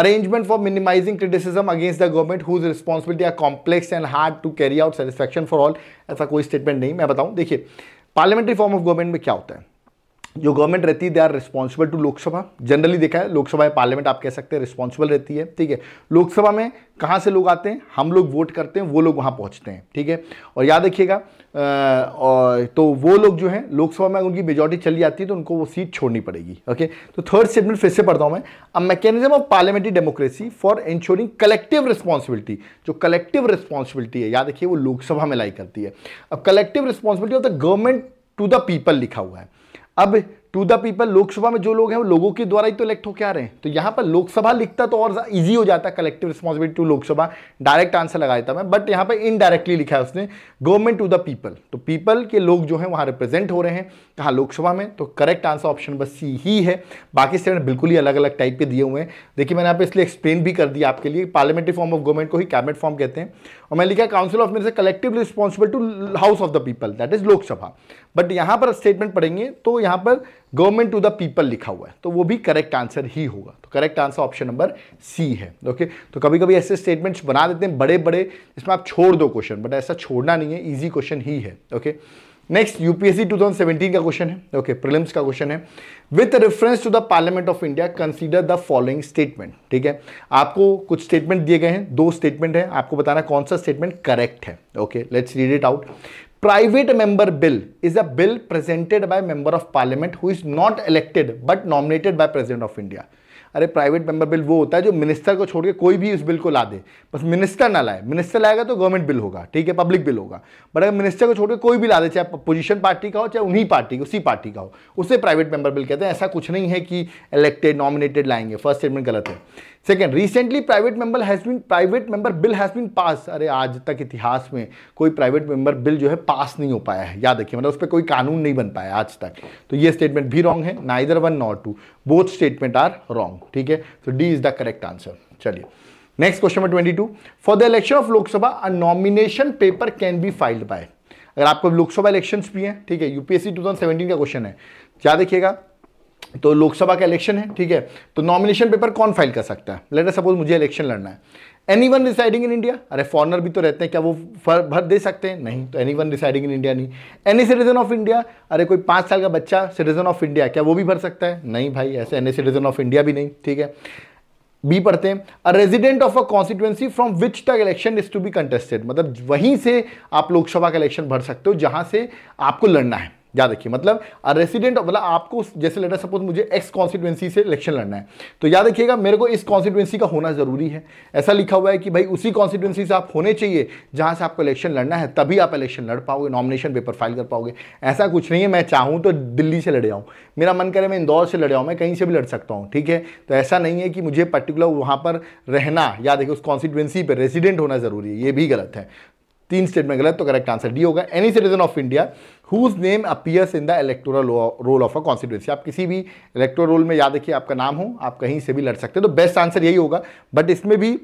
arrangement for minimizing criticism against the government whose responsibility are complex and hard to carry out satisfaction for all ऐसा कोई statement नहीं मैं बताऊं देखिए पार्लियामेंट्री फॉर्म ऑफ गवर्नमेंट में क्या होता है जो गवर्नमेंट रहती है they are responsible to Lok Sabha generally देखा है लोकसभा या पार्लियामेंट आप कह सकते हैं रिस्पॉन्सिबल रहती है ठीक है लोकसभा में कहाँ से लोग आते हैं हम लोग वोट करते हैं वो लोग वहाँ पहुँचते हैं ठीक है और याद रखिएगा तो वो लोग जो हैं लोकसभा में उनकी मेजोरिटी चली जाती है तो उनको वो सीट छोड़नी पड़ेगी ओके तो थर्ड सेगमेंट फिर से पढ़ता हूँ मैं a mechanism of parliamentary democracy for ensuring collective responsibility जो कलेक्टिव रिस्पॉन्सिबिलिटी है याद रखिए वो लोकसभा में लाई करती है अब collective responsibility of the government to the people लिखा हुआ है अब टू द पीपल लोकसभा में जो लोग हैं वो लोगों के द्वारा ही तो इलेक्ट होकर आ रहे हैं तो यहाँ पर लोकसभा लिखता तो और इजी हो जाता collective responsibility to Lok Sabha direct answer लगा देता मैं बट यहाँ पर इनडायरेक्टली लिखा है उसने गवर्नमेंट टू द पीपल तो पीपल के लोग जो हैं वहाँ रिप्रेजेंट हो रहे हैं कहाँ लोकसभा में तो करेक्ट आंसर ऑप्शन बस सी ही है बाकी स्टेटमेंट बिल्कुल ही अलग अलग टाइप के दिए हुए हैं देखिए मैंने यहाँ इसलिए एक्सप्लेन भी कर दिया आपके लिए पार्लियामेंट्री फॉर्म ऑफ गवर्नमेंट को ही कैबिनेट फॉर्म कहते हैं और मैंने लिखा council of minister collective responsible to house of the people that is Lok Sabha but यहां पर स्टेटमेंट पढ़ेंगे तो यहां पर गवर्नमेंट टू द पीपल लिखा हुआ है तो वो भी करेक्ट आंसर ही होगा तो correct answer option number C है ओके तो कभी कभी ऐसे स्टेटमेंट्स बना देते हैं बड़े बड़े इसमें आप छोड़ दो क्वेश्चन बट ऐसा छोड़ना नहीं है ईजी क्वेश्चन ही है ओके नेक्स्ट यूपीएससी 2017 का क्वेश्चन है ओके प्रिलिम्स का क्वेश्चन है with reference to the parliament of India consider the following statement ठीक है आपको कुछ स्टेटमेंट दिए गए हैं दो स्टेटमेंट है आपको बताना कौन सा स्टेटमेंट करेक्ट है okay let's read it out private member bill is a bill presented by member of parliament who is not elected but nominated by president of india अरे प्राइवेट मेंबर बिल वो होता है जो minister को छोड़ के कोई भी उस बिल को ला दे बस मिनिस्टर ना लाए मिनिस्टर लाएगा तो गवर्नमेंट बिल होगा ठीक है पब्लिक बिल होगा बट अगर मिनिस्टर को छोड़ के कोई भी ला दे चाहे पोजीशन पार्टी का हो चाहे उन्हीं पार्टी उसी पार्टी का हो उसे प्राइवेट मेंबर बिल कहते हैं ऐसा कुछ नहीं है कि इलेक्टेड नॉमिनेटेड लाएंगे फर्स्ट स्टेटमेंट गलत है second recently private member has been private member bill has been pass अरे आज तक इतिहास में कोई प्राइवेट मेंबर बिल जो है पास नहीं हो पाया है याद रखिए मतलब उस पर कोई कानून नहीं बन पाया आज तक तो ये स्टेटमेंट भी रॉन्ग है ना इधर one not two both statement are wrong ठीक है तो D is the correct answer चलिए next question number twenty two for the election of Lok Sabha a nomination paper can be filed by अगर आपको लोकसभा इलेक्शंस भी हैं ठीक है यूपीएससी 2017 का क्वेश्चन है याद देखिएगा तो लोकसभा का इलेक्शन है ठीक है तो नॉमिनेशन पेपर कौन फाइल कर सकता है लेटर सपोज मुझे इलेक्शन लड़ना है any one residing in India अरे फॉरनर भी तो रहते हैं क्या वो फर भर दे सकते हैं नहीं तो any one residing in India नहीं एनी सिटीजन ऑफ इंडिया अरे कोई पाँच साल का बच्चा सिटीजन ऑफ इंडिया क्या वो भी भर सकता है नहीं भाई ऐसे एनी सिटीजन ऑफ इंडिया भी नहीं ठीक है बी पढ़ते हैं a resident of a constituency from which the election is to be contested मतलब वहीं से आप लोकसभा का इलेक्शन भर सकते हो जहां से आपको लड़ना है याद रखिए मतलब रेसिडेंट मतलब आपको जैसे लेटर सपोज मुझे एक्स कॉन्स्टिट्यूएंसी से इलेक्शन लड़ना है तो याद रखिएगा मेरे को इस कॉन्स्टिट्यूएंसी का होना ज़रूरी है ऐसा लिखा हुआ है कि भाई उसी कॉन्स्टिट्यूएंसी से आप होने चाहिए जहाँ से आपको इलेक्शन लड़ना है तभी आप इलेक्शन लड़ पाओगे नॉमिनेशन पेपर फाइल कर पाओगे ऐसा कुछ नहीं है मैं चाहूँ तो दिल्ली से लड़े आऊँ मेरा मन करे मैं इंदौर से लड़े आऊँ मैं कहीं से भी लड़ सकता हूँ ठीक है तो ऐसा नहीं है कि मुझे पर्टिकुलर वहाँ पर रहना या देखिए उस कॉन्स्टिट्यूएंसी पर रेसिडेंट होना ज़रूरी है ये भी गलत है तीन स्टेट में गलत तो करेक्ट आंसर डी होगा any citizen of India whose name appears in the electoral roll of a constituency आप किसी भी इलेक्टोरल रोल में याद रखिए आपका नाम हो आप कहीं से भी लड़ सकते हो तो बेस्ट आंसर यही होगा बट इसमें भी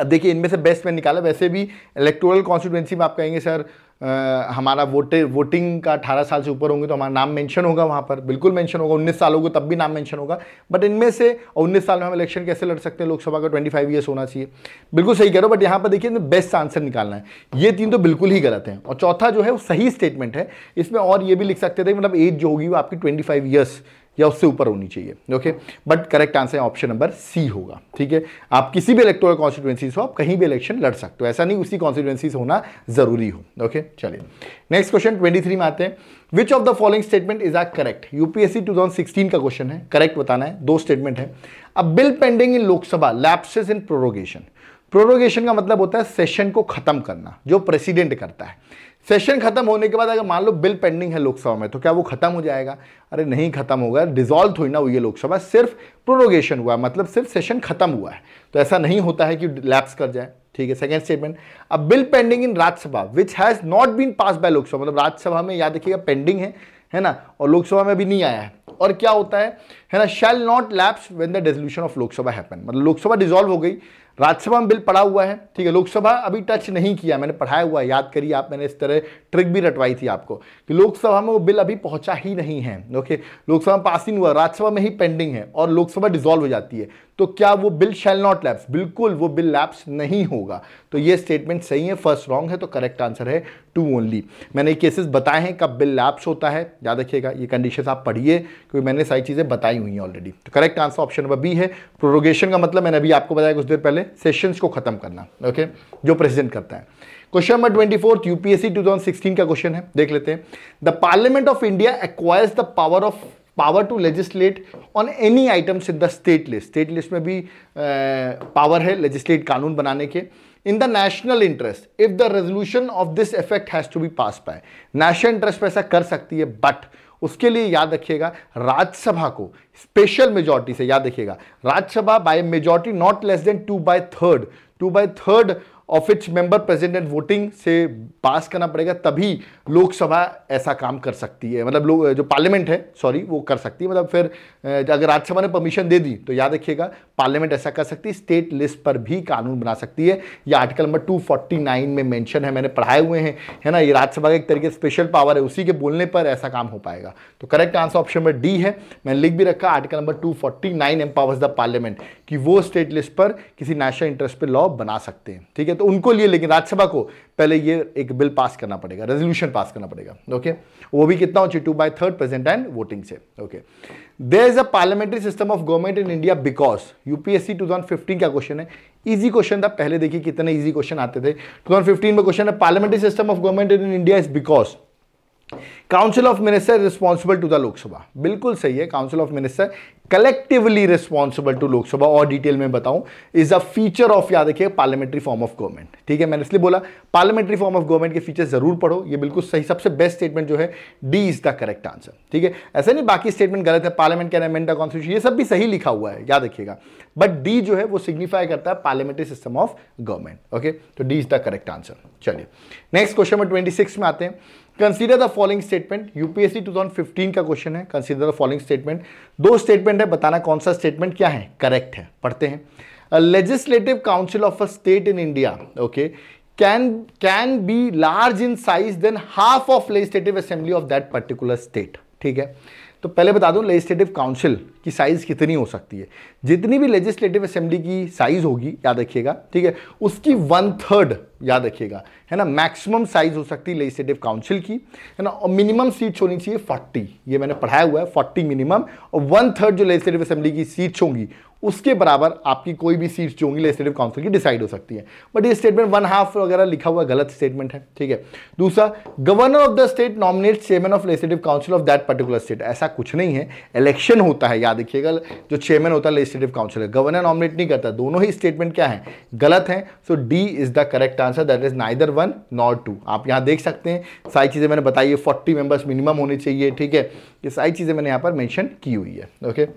अब देखिए इनमें से बेस्ट मैंने निकाला वैसे भी इलेक्टोरल कॉन्स्टिट्यूंसी में आप कहेंगे सर आ, हमारा वोटे वोटिंग का अठारह साल से ऊपर होंगे तो हमारा नाम मेंशन होगा वहाँ पर बिल्कुल मेंशन होगा उन्नीस साल होगा तब भी नाम मेंशन होगा बट इनमें से और उन्नीस साल में हम इलेक्शन कैसे लड़ सकते हैं लोकसभा का ट्वेंटी फाइव ईयर्स होना चाहिए बिल्कुल सही कह रहे हो बट यहाँ पर देखिए बेस्ट आंसर निकालना है ये तीन तो बिल्कुल ही गलत हैं और चौथा जो है वो सही स्टेटमेंट है इसमें और ये भी लिख सकते थे मतलब एज जो होगी वो आपकी ट्वेंटी ईयर्स या उससे ऊपर होनी चाहिए okay but correct answer option number C होगा ठीक है आप किसी भी इलेक्टोरल कॉन्स्टिट्युएंसी से आप कहीं भी इलेक्शन लड़ सकते हो ऐसा नहीं उसी कॉन्स्टिट्युएंसी से होना जरूरी हो ओके चलिए नेक्स्ट क्वेश्चन 23 में आते हैं which of the following statement is are correct UPSC 2016 का क्वेश्चन है करेक्ट बताना है दो स्टेटमेंट है अब bill pending in Lok Sabha lapses in prorogation prorogation का मतलब होता है सेशन को खत्म करना जो प्रेसिडेंट करता है सेशन खत्म होने के बाद अगर मान लो बिल पेंडिंग है लोकसभा में तो क्या वो खत्म हो जाएगा अरे नहीं खत्म होगा डिजॉल्व हुई ना हुई है लोकसभा सिर्फ प्रोरोगेशन हुआ मतलब सिर्फ सेशन खत्म हुआ है तो ऐसा नहीं होता है कि लैप्स कर जाए ठीक है सेकेंड स्टेटमेंट अब bill pending in Rajya Sabha which has not been pass by Lok Sabha मतलब राज्यसभा में याद रखिएगा पेंडिंग है है ना और लोकसभा में भी नहीं आया है और क्या होता है है ना shall not lapse when the resolution of Lok Sabha happen मतलब लोकसभा डिजोल्व हो गई राज्यसभा में बिल पड़ा हुआ है ठीक है लोकसभा अभी टच नहीं किया मैंने पढ़ाया हुआ है याद करिए आप मैंने इस तरह ट्रिक भी रटवाई थी आपको कि लोकसभा में वो बिल अभी पहुंचा ही नहीं है ओके लोकसभा में पास ही नहीं हुआ राज्यसभा में ही पेंडिंग है और लोकसभा डिजोल्व हो जाती है तो क्या वो बिल शैल नॉट लैप्स बिल्कुल वो बिल लैप्स नहीं होगा तो ये स्टेटमेंट सही है फर्स्ट रॉन्ग है तो करेक्ट आंसर है टू ओनली मैंने केसेस बताए हैं कब बिल लैप्स होता है याद रखिएगा ये कंडीशन आप पढ़िए क्योंकि मैंने सारी चीज़ें बताई हुई हैं ऑलरेडी तो correct answer option number B है प्रोरोगेशन का मतलब मैंने अभी आपको बताया कुछ देर पहले सेशंस को खत्म करना ओके जो प्रेजेंट करता है question number twenty fourth UPSC sixteen का क्वेश्चन है देख लेते हैं the parliament of India acquires the power of power to legislate on any items in the state list state list में भी पावर है लेजिस्लेट कानून बनाने के in the national interest if the resolution of this effect has to be pass by national interest पर ऐसा कर सकती है बट उसके लिए याद रखिएगा राज्यसभा को स्पेशल मेजोरिटी से याद रखिएगा Rajya Sabha by majority not less than two by third two by third office member present voting से पास करना पड़ेगा तभी लोकसभा ऐसा काम कर सकती है मतलब लोग जो पार्लियामेंट है सॉरी वो कर सकती है मतलब फिर अगर राज्यसभा ने परमिशन दे दी तो याद रखिएगा पार्लियामेंट ऐसा कर सकती है स्टेट लिस्ट पर भी कानून बना सकती है ये आर्टिकल नंबर 249 में मेंशन है मैंने पढ़ाए हुए हैं है ना ये राज्यसभा का एक तरीके स्पेशल पावर है उसी के बोलने पर ऐसा काम हो पाएगा तो correct answer option number D है मैंने लिख भी रखा article number two forty nine empowers the parliament कि वो स्टेट लिस्ट पर किसी नेशनल इंटरेस्ट पर लॉ बना सकते हैं ठीक है तो उनको लिए लेकिन राज्यसभा को पहले ये एक बिल पास करना पड़ेगा रेजोल्यूशन पास करना पड़ेगा ओके वो भी कितना हो चाहिए two by third present and voting से okay there is a parliamentary system of government in India because UPSC fifteen का क्वेश्चन है इजी क्वेश्चन था पहले देखिए कितने ईजी क्वेश्चन आते थे टू में क्वेश्चन है parliamentary system of government in India is because council of minister responsible to the Lok Sabha बिल्कुल सही है council of minister collectively responsible to Lok Sabha और डिटेल में बताऊं इज अ फीचर ऑफ याद रखिए पार्लियामेंट्री फॉर्म ऑफ गवर्नमेंट ठीक है मैंने इसलिए बोला पार्लियामेंट्री फॉर्म ऑफ गवर्नमेंट के फीचर जरूर पढ़ो ये बिल्कुल सही सबसे बेस्ट स्टेटमेंट जो है D is the correct answer ठीक है ऐसे नहीं बाकी स्टेटमेंट गलत है parliament can amend the constitution ये सब भी सही लिखा हुआ है याद रखिएगा बट डी जो है वो सिग्निफाई करता है parliamentary system of government okay तो D is the correct answer चलिए next question number twenty six में आते हैं consider the following statement UPSC 2015 का क्वेश्चन है कंसीडर द फॉलोइंग स्टेटमेंट दो स्टेटमेंट है बताना कौन सा स्टेटमेंट क्या है करेक्ट है पढ़ते हैं legislative council of a state in India okay can can be large in size than half of legislative assembly of that particular state ठीक है तो पहले बता दूं लेजिस्लेटिव काउंसिल की साइज़ कितनी हो सकती है जितनी भी लेजिस्लेटिव असेंबली की साइज़ होगी याद रखिएगा ठीक है उसकी वन थर्ड याद रखिएगा है ना मैक्सिमम साइज़ हो सकती है लेजिस्लेटिव काउंसिल की है ना और मिनिमम सीट्स होनी चाहिए फोर्टी ये मैंने पढ़ाया हुआ है फोर्टी मिनिमम और वन थर्ड जो लेजिस्लेटिव असेंबली की सीट्स होंगी उसके बराबर आपकी कोई भी सीट जो होंगी लेजिस्टिव काउंसिल की डिसाइड हो सकती है बट ये स्टेटमेंट वन हाफ वगैरह लिखा हुआ गलत स्टेटमेंट है ठीक है दूसरा governor of the state nominate chairman of legislative council of that particular state ऐसा कुछ नहीं है इलेक्शन होता है याद रखिएगा जो चेयरमैन होता है लेजिस्लेटिव काउंसिल है गवर्नर नॉमिनेट नहीं करता दोनों ही स्टेटमेंट क्या है गलत है so D is the correct answer that is neither one not two आप यहाँ देख सकते हैं सारी चीज़ें मैंने बताई है फोर्टी मेंबर्स मिनिमम होने चाहिए ठीक है ये सारी चीज़ें मैंने यहाँ पर मैंशन की हुई है okay okay?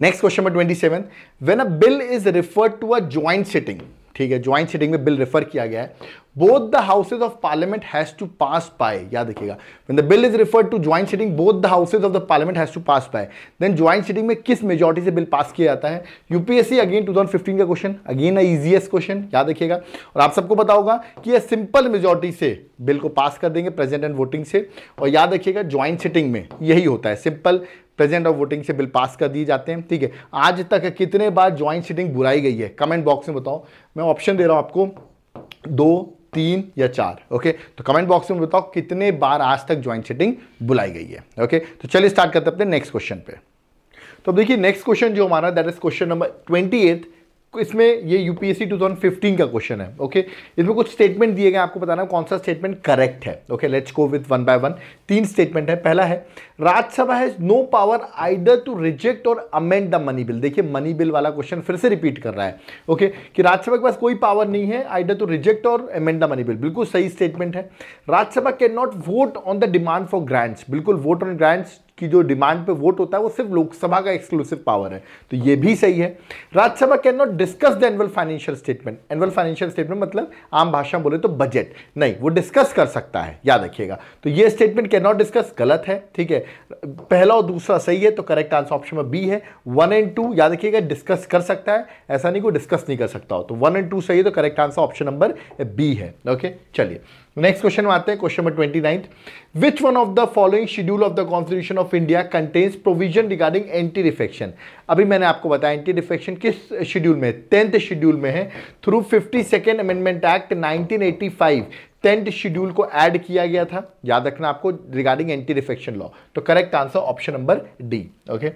Next question number twenty seven when a bill is refer to a joint sitting ठीक है ज्वाइंट सिटिंग में बिल रिफर किया गया है both the houses of parliament has to pass by याद रखिएगा when the bill is refer to joint sitting both the houses of the parliament has to pass by then joint sitting में किस majority से bill पास किया जाता है UPSC again 2015 का question again a easiest question याद रखिएगा और आप सबको पता होगा कि यह सिंपल मेजोरिटी से बिल को पास कर देंगे प्रेजेंट एंड वोटिंग से और याद रखिएगा ज्वाइंट सिटिंग में यही होता है सिंपल प्रेजेंट ऑफ वोटिंग से बिल पास कर दिए जाते हैं ठीक है आज तक कितने बार ज्वाइंट सीटिंग बुराई गई है कमेंट बॉक्स में बताओ मैं ऑप्शन दे रहा हूँ आपको दो तीन या चार ओके तो कमेंट बॉक्स में बताओ कितने बार आज तक ज्वाइंट सीटिंग बुलाई गई है ओके तो चलिए स्टार्ट करते हैं अपने नेक्स्ट क्वेश्चन पे तो देखिए नेक्स्ट क्वेश्चन जो हमारा that is question number twenty eight इसमें ये यूपीएससी 2015 का क्वेश्चन है ओके okay? इसमें कुछ स्टेटमेंट दिए गए आपको बताना कौन सा स्टेटमेंट करेक्ट है okay let's go with one by one तीन स्टेटमेंट है पहला है Rajya Sabha has no power either to reject और अमेंड द मनी बिल देखिए मनी बिल वाला क्वेश्चन फिर से रिपीट कर रहा है ओके okay? कि राज्यसभा के पास कोई पावर नहीं है आइडर टू रिजेक्ट और अमेंड द मनी बिल बिल्कुल सही स्टेटमेंट है Rajya Sabha can not vote on the demand for grants बिल्कुल वोट ऑन ग्रांट्स की जो डिमांड पे वोट होता है वो सिर्फ लोकसभा का एक्सक्लूसिव पावर है तो ये भी सही है Rajya Sabha can not discuss the annual financial statement annual financial statement मतलब आम भाषा बोले तो बजट नहीं वो डिस्कस कर सकता है याद रखिएगा तो ये स्टेटमेंट कैन नॉट डिस्कस गलत है ठीक है पहला और दूसरा सही है तो करेक्ट आंसर ऑप्शन में बी है वन एंड टू याद रखिएगा डिस्कस कर सकता है ऐसा नहीं कोई डिस्कस नहीं कर सकता हो तो वन एंड टू सही है तो correct answer option number B है ओके चलिए नेक्स्ट क्वेश्चन में आते हैं question number twenty ninth which one of the following schedule of the constitution of India contains provision regarding anti defection अभी मैंने आपको बताया एंटी रिफेक्शन किस शेड्यूल में टेंथ शेड्यूल में है through fifty second amendment act nineteen eighty five tenth schedule को add किया गया था याद रखना आपको रिगार्डिंग एंटी रिफेक्शन लॉ तो correct answer option number D okay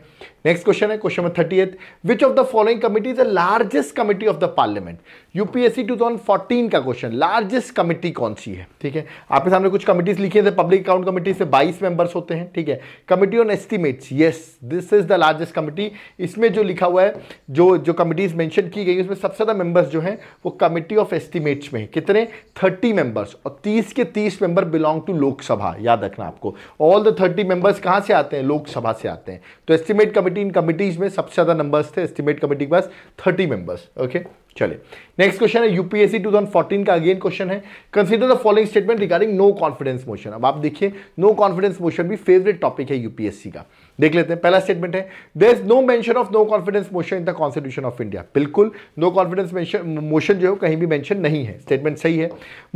next question है question number thirty eighth which of the following committee is the largest committee of the parliament UPSC 2014 का क्वेश्चन लार्जेस्ट कमिटी कौन सी है ठीक है आपके सामने कुछ कमिटीज लिखी है पब्लिक अकाउंट कमिटी से 22 मेंबर्स होते हैं ठीक है committee on estimates yes this is the largest committee इसमें जो लिखा हुआ है जो जो कमिटीज मैंशन की गई उसमें सबसे ज़्यादा मेंबर्स जो है वो कमिटी ऑफ एस्टिमेट्स में कितने थर्टी मेंबर्स और तीस के तीस मेंबर बिलोंग टू लोकसभा याद रखना आपको ऑल द थर्टी मेंबर्स कहाँ से आते हैं लोकसभा से आते हैं तो एस्टिमेट कमिटी कमेटी इन कमेटीज में सबसे ज़्यादा नंबर्स थे एस्टिमेट कमेटी के पास थर्टी मेंबर्स ओके चले नेक्स्ट क्वेश्चन है यूपीएससी 2014 का अगेन क्वेश्चन है consider the following statement regarding no confidence motion अब आप देखिए नो कॉन्फिडेंस मोशन भी फेवरेट टॉपिक है यूपीएससी का देख लेते हैं पहला स्टेटमेंट है there is no mention of no confidence motion in the constitution of India बिल्कुल नो कॉन्फिडेंस मोशन जो है कहीं भी मेंशन नहीं है स्टेटमेंट सही है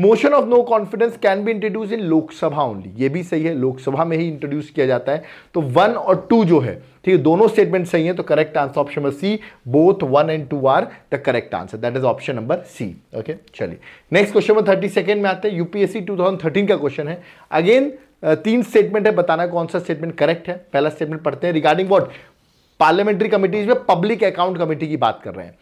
motion of no confidence can be introduce in Lok Sabha only ये भी सही है लोकसभा में ही इंट्रोड्यूस किया जाता है तो वन और टू जो है ठीक है दोनों स्टेटमेंट सही है तो correct answer option number C both one and two are the correct answer that is option number C okay चलिए next question number thirty second में आते हैं यूपीएससी टू थाउजेंड थर्टीन का क्वेश्चन है अगेन तीन स्टेटमेंट है बताना कौन सा स्टेटमेंट करेक्ट है पहला स्टेटमेंट पढ़ते हैं रिगार्डिंग वॉट पार्लियामेंट्री कमिटीज में पब्लिक अकाउंट कमेटी की बात कर रहे हैं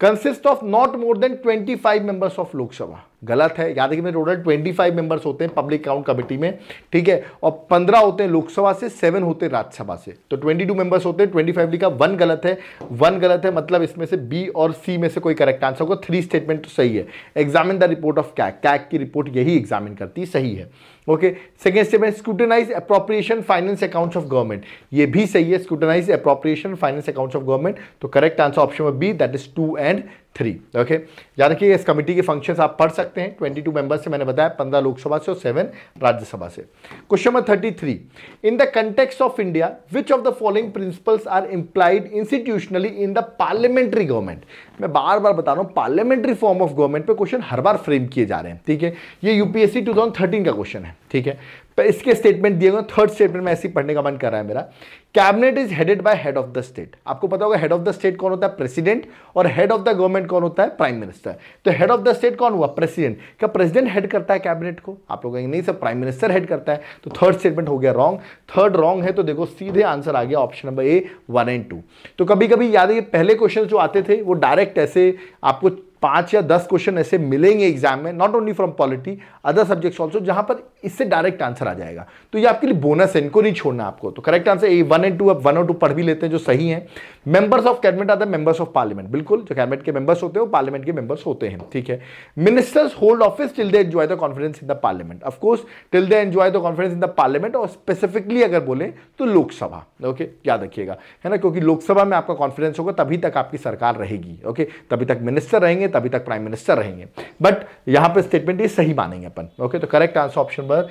consist of not more than 25 members of Lok Sabha गलत है याद रखिए टोटल 25 मेंबर्स होते हैं पब्लिक अकाउंट कमेटी में ठीक है और 15 होते हैं लोकसभा से 7 होते हैं राज्यसभा से तो 22 मेंबर्स होते हैं 25 लिखा वन गलत है वन गलत है मतलब इसमें से बी और सी में से कोई करेक्ट आंसर होगा थ्री स्टेटमेंट तो सही है examine the report of CAG CAG की रिपोर्ट यही एग्जामिन करती सही है ओके सेकेंड स्टेप है scrutinize appropriation finance accounts of government ये भी सही है scrutinize appropriation finance accounts of government तो करेक्ट आंसर ऑप्शन में B that is two and three okay याद रखिए इस कमेटी के फंक्शंस आप पढ़ सकते हैं ट्वेंटी टू मेंबर्स से मैंने बताया पंद्रह लोकसभा से और सेवन राज्यसभा से question number thirty three in the context of India which of the following principles are implied institutionally in the parliamentary government मैं बार बार बता रहा हूँ पार्लियामेंट्री फॉर्म ऑफ गवर्नमेंट पर क्वेश्चन हर बार फ्रेम किए जा रहे हैं ठीक है ये यूपीएससी टू का क्वेश्चन है ठीक है इसके स्टेटमेंट दिए गए थर्ड स्टेटमेंट में ऐसी पढ़ने का मन कर रहा है मेरा cabinet is headed by head of the state आपको पता होगा हेड ऑफ द स्टेट कौन होता है प्रेसिडेंट और हेड ऑफ द गवर्नमेंट कौन होता है प्राइम मिनिस्टर तो हेड ऑफ द स्टेट कौन हुआ प्रेसिडेंट क्या प्रेसिडेंट हेड करता है कैबिनेट को आप लोग कहेंगे नहीं सर प्राइम मिनिस्टर हेड करता है तो थर्ड स्टेटमेंट हो गया रॉन्ग थर्ड रॉन्ग है तो देखो सीधे आंसर आ गया option number A one and two तो कभी कभी याद है पहले क्वेश्चन जो आते थे वो डायरेक्ट ऐसे आपको पांच या दस क्वेश्चन ऐसे मिलेंगे एग्जाम में not only from polity other subjects also जहां पर इससे डायरेक्ट आंसर आ जाएगा तो ये आपके लिए बोनस है इनको नहीं छोड़ना आपको तो correct answer A one and two आप वन और टू पढ़ भी लेते हैं जो सही है members of cabinet are the members of parliament बिल्कुल जो कैबिनेट के मेंबर्स होते हैं वो पार्लियामेंट के मेंबर्स होते हैं ठीक है ministers hold office till they enjoy the confidence in the parliament of course till they enjoy the confidence in the parliament और स्पेसिफिकली अगर बोले तो लोकसभा ओके याद रखिएगा है ना क्योंकि लोकसभा में आपका कॉन्फिडेंस होगा तभी तक आपकी सरकार रहेगी ओके तभी तक मिनिस्टर रहेंगे तभी तक प्राइम मिनिस्टर रहेंगे बट यहां पर स्टेटमेंट ये सही मानेंगे अपन ओके तो correct answer option number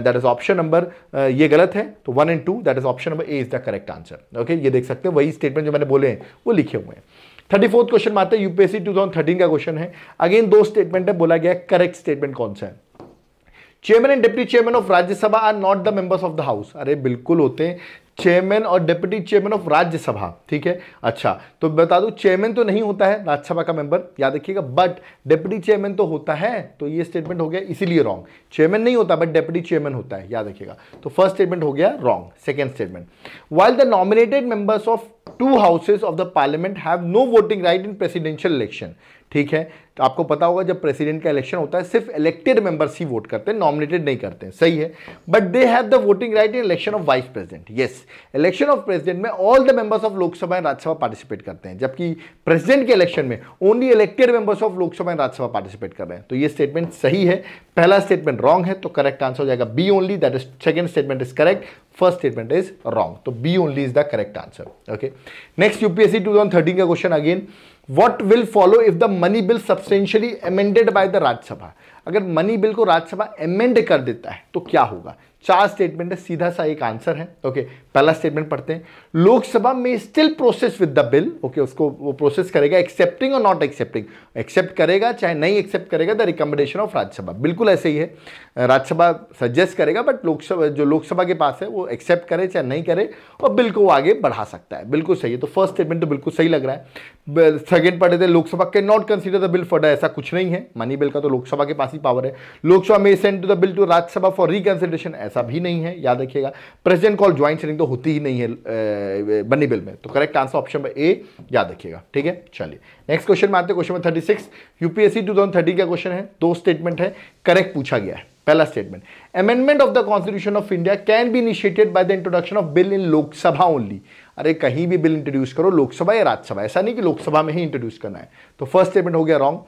that is option number ये गलत है तो one and two that is option number A is the correct answer okay ये देख सकते हैं वही स्टेटमेंट जो मैंने मैंने बोले हैं वो लिखे हुए हैं थर्टी फोर्थ क्वेश्चन में आता है यूपीएससी 2013 का क्वेश्चन है अगेन दो स्टेटमेंट है बोला गया करेक्ट स्टेटमेंट कौन सा है chairman and deputy chairman of Rajya Sabha are not the members of the house अरे बिल्कुल होते हैं चेयरमैन और डिप्टी चेयरमैन ऑफ राज्यसभा ठीक है अच्छा तो बता दूं चेयरमैन तो नहीं होता है राज्यसभा का मेंबर याद रखिएगा बट डिप्टी चेयरमैन तो होता है तो ये स्टेटमेंट हो गया इसीलिए रॉन्ग चेयरमैन नहीं होता बट डिप्टी चेयरमैन होता है याद रखिएगा तो फर्स्ट स्टेटमेंट हो गया wrong second statement while the nominated members of two houses of the parliament have no voting right in presidential election ठीक है तो आपको पता होगा जब प्रेसिडेंट का इलेक्शन होता है सिर्फ इलेक्टेड मेंबर्स ही वोट करते हैं नॉमिनेटेड नहीं करते हैं सही है but they have the voting right in election of vice president yes election of president में all the members of Lok Sabha and Rajya Sabha participate करते हैं जबकि प्रेसिडेंट के इलेक्शन में only elected members of Lok Sabha and Rajya Sabha participate कर रहे हैं तो ये स्टेटमेंट सही है पहला स्टेटमेंट रॉन्ग है तो करेक्ट आंसर हो जाएगा B only that is second statement is correct first statement is wrong तो B only is the correct answer okay next UPSC two का question again what will follow if the money bill substantially amended by the Rajya Sabha अगर money bill को Rajya Sabha amend कर देता है तो क्या होगा चार स्टेटमेंट है सीधा सा एक आंसर है ओके okay. पहला स्टेटमेंट पढ़ते हैं लोकसभा में still process with the bill okay उसको वो प्रोसेस करेगा एक्सेप्टिंग और नॉट एक्सेप्टिंग एक्सेप्ट करेगा चाहे नहीं एक्सेप्ट करेगा द रिकमेंडेशन ऑफ राज्यसभा बिल्कुल ऐसे ही है राज्यसभा सजेस्ट करेगा बट लोकसभा जो लोकसभा के पास है वो एक्सेप्ट करे चाहे नहीं करे और बिल को वो आगे बढ़ा सकता है बिल्कुल सही है तो फर्स्ट स्टेटमेंट तो बिल्कुल सही लग रहा है सेकेंड पढ़े थे लोकसभा के not consider the bill for ऐसा कुछ नहीं है मनी बिल का तो लोकसभा के पास ही पावर है लोकसभा में send to the bill to Rajya Sabha for reconsideration ऐसा भी नहीं है याद रखिएगा प्रेसिडेंट कॉल ज्वाइंट सेटिंग तो होती ही नहीं है बनी बिल में तो करेक्ट आंसर ऑप्शन ए याद रखिएगा ठीक है चलिए नेक्स्ट क्वेश्चन में आते हैं question thirty six UPSC two thousand thirty का क्वेश्चन है दो स्टेटमेंट है करेक्ट पूछा गया है पहला statement amendment of the constitution of India can be initiated by the introduction of bill in Lok Sabha only अरे कहीं भी बिल इंट्रोड्यूस करो लोकसभा या राज्यसभा ऐसा नहीं कि लोकसभा में ही इंट्रोड्यूस करना है तो फर्स्ट स्टेटमेंट हो गया wrong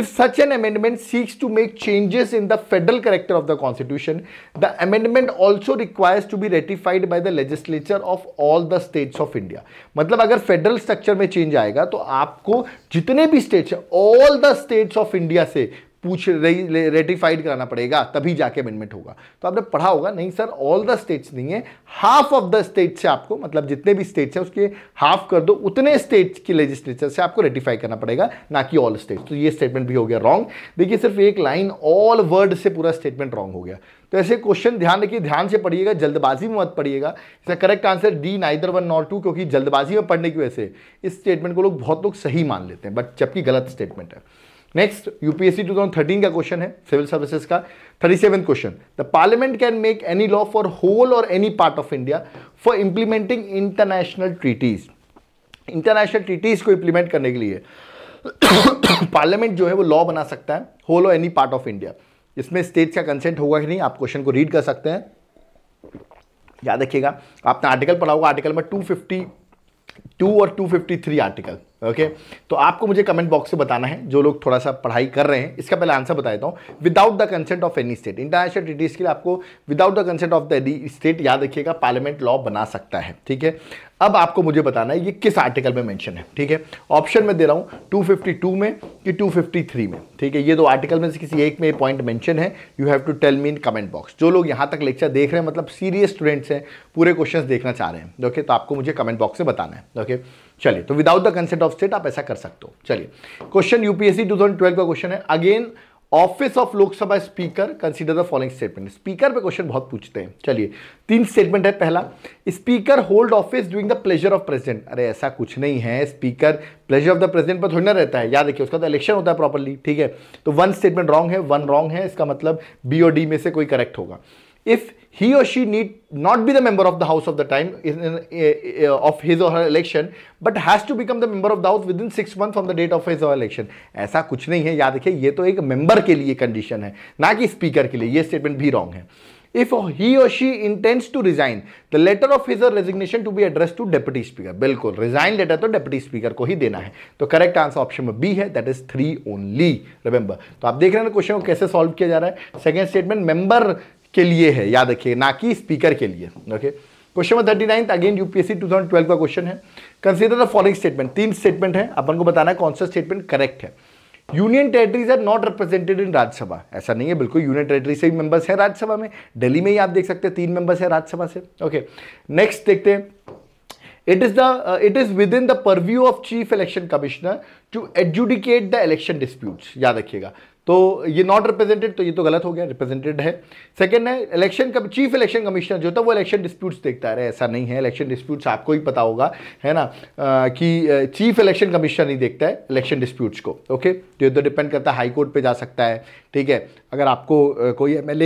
If such an amendment seeks to make changes in the federal character of the constitution, the amendment also requires to be ratified by the legislature of all the states of India. मतलब अगर federal structure में change आएगा तो आपको जितने भी states हैं all the states of India से पूछ रेटिफाइड कराना पड़ेगा तभी जाके अमेंडमेंट होगा तो आपने पढ़ा होगा नहीं सर ऑल द स्टेट्स नहीं है हाफ ऑफ द स्टेट से आपको मतलब जितने भी स्टेट्स हैं उसके हाफ कर दो उतने स्टेट्स की लेजिस्लेचर से आपको रेटिफाई करना पड़ेगा ना कि ऑल स्टेट्स तो ये स्टेटमेंट भी हो गया रॉन्ग देखिए सिर्फ एक लाइन ऑल वर्ड से पूरा स्टेटमेंट रॉन्ग हो गया तो ऐसे क्वेश्चन ध्यान रखिए ध्यान से पढ़िएगा जल्दबाजी में मत पढ़िएगा इसका correct answer D neither one not two क्योंकि जल्दबाजी में पढ़ने की वजह से इस स्टेटमेंट को लोग बहुत लोग सही मान लेते हैं बट जबकि गलत स्टेटमेंट है नेक्स्ट यूपीएससी 2013 का क्वेश्चन है सिविल सर्विसेज का thirty seven question the parliament can make any law for whole or any part of India for implementing international treaties international treaties को इंप्लीमेंट करने के लिए पार्लियामेंट (coughs) जो है वो लॉ बना सकता है whole or any part of India इसमें स्टेट्स का कंसेंट होगा कि नहीं आप क्वेश्चन को रीड कर सकते हैं याद रखिएगा आपने आर्टिकल पढ़ा होगा आर्टिकल में फिफ्टी टू और two fifty three article okay okay? तो आपको मुझे कमेंट बॉक्स से बताना है जो लोग थोड़ा सा पढ़ाई कर रहे हैं इसका पहले आंसर बता देता हूँ without the consent of any state international treaties के लिए आपको without the consent of the state याद रखिएगा पार्लियामेंट लॉ बना सकता है ठीक है अब आपको मुझे बताना है ये किस आर्टिकल में मेंशन है ठीक है ऑप्शन में दे रहा हूँ 252 में कि 253 में ठीक है ये दो आर्टिकल में से किसी एक में पॉइंट मेंशन है you have to tell me in comment box जो लोग यहाँ तक लेक्चर देख रहे हैं मतलब सीरियस स्टूडेंट्स हैं पूरे क्वेश्चन देखना चाह रहे हैं ओके तो आपको मुझे कमेंट बॉक्स से बताना है ओके चलिए तो without the consent of state आप ऐसा कर सकते हो चलिए क्वेश्चन यूपीएससी टू का क्वेश्चन है again office of Lok Sabha speaker consider the following statement speaker पे क्वेश्चन बहुत पूछते हैं चलिए तीन स्टेटमेंट है पहला speaker hold office doing the pleasure of president अरे ऐसा कुछ नहीं है speaker pleasure of the president पर थोड़ी ना रहता है याद रखिए उसका तो इलेक्शन होता है प्रॉपरली ठीक है तो वन स्टेटमेंट रॉन्ग है वन रॉन्ग है इसका मतलब बी ओ डी में से कोई करेक्ट होगा if he or she need not be the member of the house of the time in, in, uh, of his or her election but has to become the member of the house within six months from the date of his or her election aisa kuch nahi hai yaad rakhiye ye to ek member ke liye condition hai na ki speaker ke liye ye statement bhi wrong hai if he or she intends to resign the letter of his or resignation to be addressed to deputy speaker bilkul resign letter to deputy speaker ko hi dena hai to correct answer option में B hai that is 3 only remember to aap dekh rahe hain question ko kaise solve kiya ja raha hai second statement member के लिए है याद रखिए ना कि speaker के लिए okay question number thirty nine again UPSC 2012 का क्वेश्चन है कंसिडर द फॉलोइंग स्टेटमेंट तीन स्टेटमेंट है अपन को बताना है कौन सा स्टेटमेंट करेक्ट है union territories are not represented in Rajya Sabha ऐसा नहीं है बिल्कुल यूनियन टेरेटरी से ही मेंबर्स हैं राज्यसभा में दिल्ली में ही आप देख सकते हैं तीन मेंबर्स हैं राज्यसभा से ओके नेक्स्ट देखते हैं it is the it is within the purview of chief election commissioner to adjudicate the election disputes याद रखिएगा तो ये नॉट रिप्रेजेंटेड तो ये तो गलत हो गया रिप्रेजेंटेड है सेकंड है election cum chief election commissioner जो था वो इलेक्शन डिस्प्यूट्स देखता है ऐसा नहीं है इलेक्शन डिस्प्यूट्स आपको ही पता होगा है ना आ, कि चीफ इलेक्शन कमिश्नर नहीं देखता है इलेक्शन डिस्प्यूट्स को ओके तो ये तो डिपेंड करता है हाई कोर्ट पर जा सकता है ठीक है अगर आपको कोई एम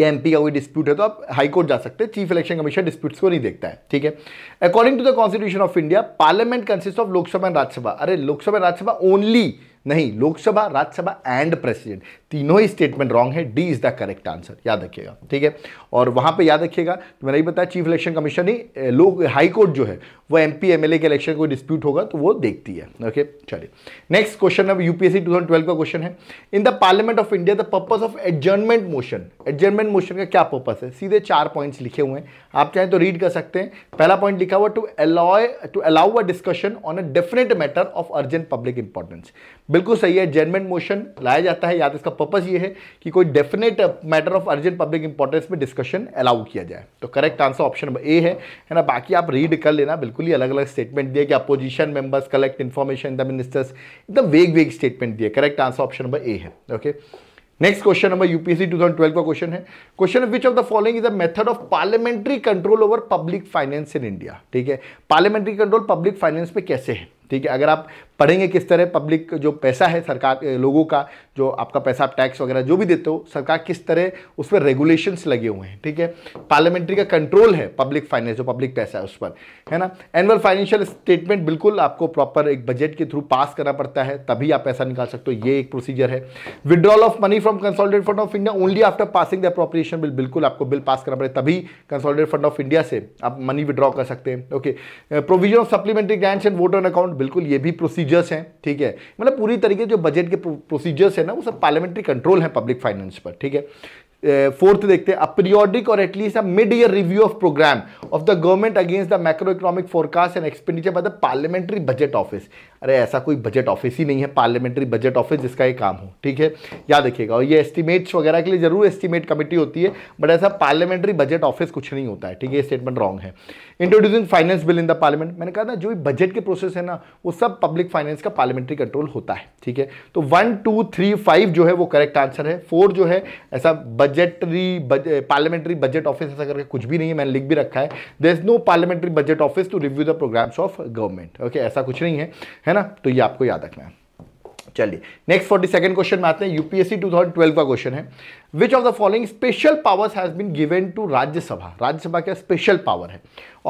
या एम पी का कोई डिस्प्यूट है तो आप हाई कोर्ट जा सकते हैं चीफ इलेक्शन कमीशन डिस्प्यूट्स को नहीं देखता है ठीक है according to the constitution of India parliament consist of Lok Sabha and Rajya Sabha अरे लोकसभा राज्यसभा ओनली नहीं लोकसभा राज्यसभा एंड प्रेसिडेंट तीनों ही स्टेटमेंट रॉन्ग है D is the correct answer याद रखिएगा ठीक है और वहां पे याद रखिएगा तो मैंने बताया चीफ इलेक्शन कमीशन ही लोग हाई कोर्ट जो है वो एमपी एमएलए के इलेक्शन कोई डिस्प्यूट होगा तो वो देखती है ओके चलिए नेक्स्ट क्वेश्चन अब यूपीएससी 2012 का क्वेश्चन है in the parliament of India the purpose of adjournment motion adjournment motion का क्या पर्पज है सीधे चार पॉइंट लिखे हुए हैं आप चाहें तो रीड कर सकते हैं पहला पॉइंट लिखा हुआ to allow to allow a discussion on a definite matter of urgent public importance बिल्कुल सही है एडजर्नमेंट मोशन लाया जाता है याद तो इसका पर्पज़ ये है कि कोई definite matter of urgent public importance में डिस्कशन अलाउ किया जाए तो correct answer option number A है है ना बाकी आप रीड कर लेना बिल्कुल ही अलग अलग स्टेटमेंट दिए कि opposition members collect information the ministers एकदम वेग वेग स्टेटमेंट दिए correct answer option number A है okay next question number UPSC 2012 का क्वेश्चन है question which of the following is the method of parliamentary control over public finance in India ठीक है parliamentary control public finance पे कैसे है ठीक है अगर आप पढ़ेंगे किस तरह पब्लिक जो पैसा है सरकार लोगों का जो आपका पैसा आप टैक्स वगैरह जो भी देते हो सरकार किस तरह उस पर रेगुलेशंस लगे हुए हैं ठीक है पार्लियामेंट्री का कंट्रोल है पब्लिक फाइनेंस जो पब्लिक पैसा है उस पर है ना एनुअल फाइनेंशियल स्टेटमेंट बिल्कुल आपको प्रॉपर एक बजट के थ्रू पास करना पड़ता है तभी आप पैसा निकाल सकते हो ये एक प्रोसीजर है withdrawal of money from consolidated fund of India only after passing the appropriation bill बिल्कुल आपको बिल पास करना पड़ेगा तभी कंसोल्टेड फंड ऑफ इंडिया से आप मनी विड्रॉ कर सकते हैं okay provision of supplementary grants and voter account बिल्कुल ये भी प्रोसीजर प्रोसीजर्स हैं ठीक है मतलब पूरी तरीके जो बजट के प्रोसीजर्स है ना वो सब पार्लियामेंट्री कंट्रोल है पब्लिक फाइनेंस पर ठीक है फोर्थ देखते हैं अपरियोडिक और at least a mid year review of programme of the government against the macro economic forecast and expenditure by the parliamentary budget office अरे ऐसा कोई बजट ऑफिस ही नहीं है पार्लियामेंट्री बजट ऑफिस जिसका ये काम हो ठीक है याद रखिएगा और ये एस्टिमेट्स वगैरह के लिए ज़रूर एस्टिमेट कमेटी होती है बट ऐसा पार्लियामेंट्री बजट ऑफिस कुछ नहीं होता है ठीक है ये स्टेटमेंट रॉन्ग है introducing finance bill in the parliament मैंने कहा ना जो बजट के प्रोसेस है ना वो सब पब्लिक फाइनेंस का पार्लियामेंट्री कंट्रोल होता है ठीक है तो वन टू थ्री फाइव जो है वो करेक्ट आंसर है फोर जो है ऐसा बजटरी पार्लियामेंट्री बजट ऑफिस ऐसा करके कुछ भी नहीं है मैंने लिख भी रखा है there is no parliamentary budget office to review the programmes of government okay ऐसा कुछ नहीं है है ना तो ये आपको याद रखना है चलिए नेक्स्ट फोर्टी सेकंड क्वेश्चन में आते हैं यूपीएससी 2012 का क्वेश्चन है which of the following special powers has been given to Rajya Sabha Rajya Sabha क्या स्पेशल पावर है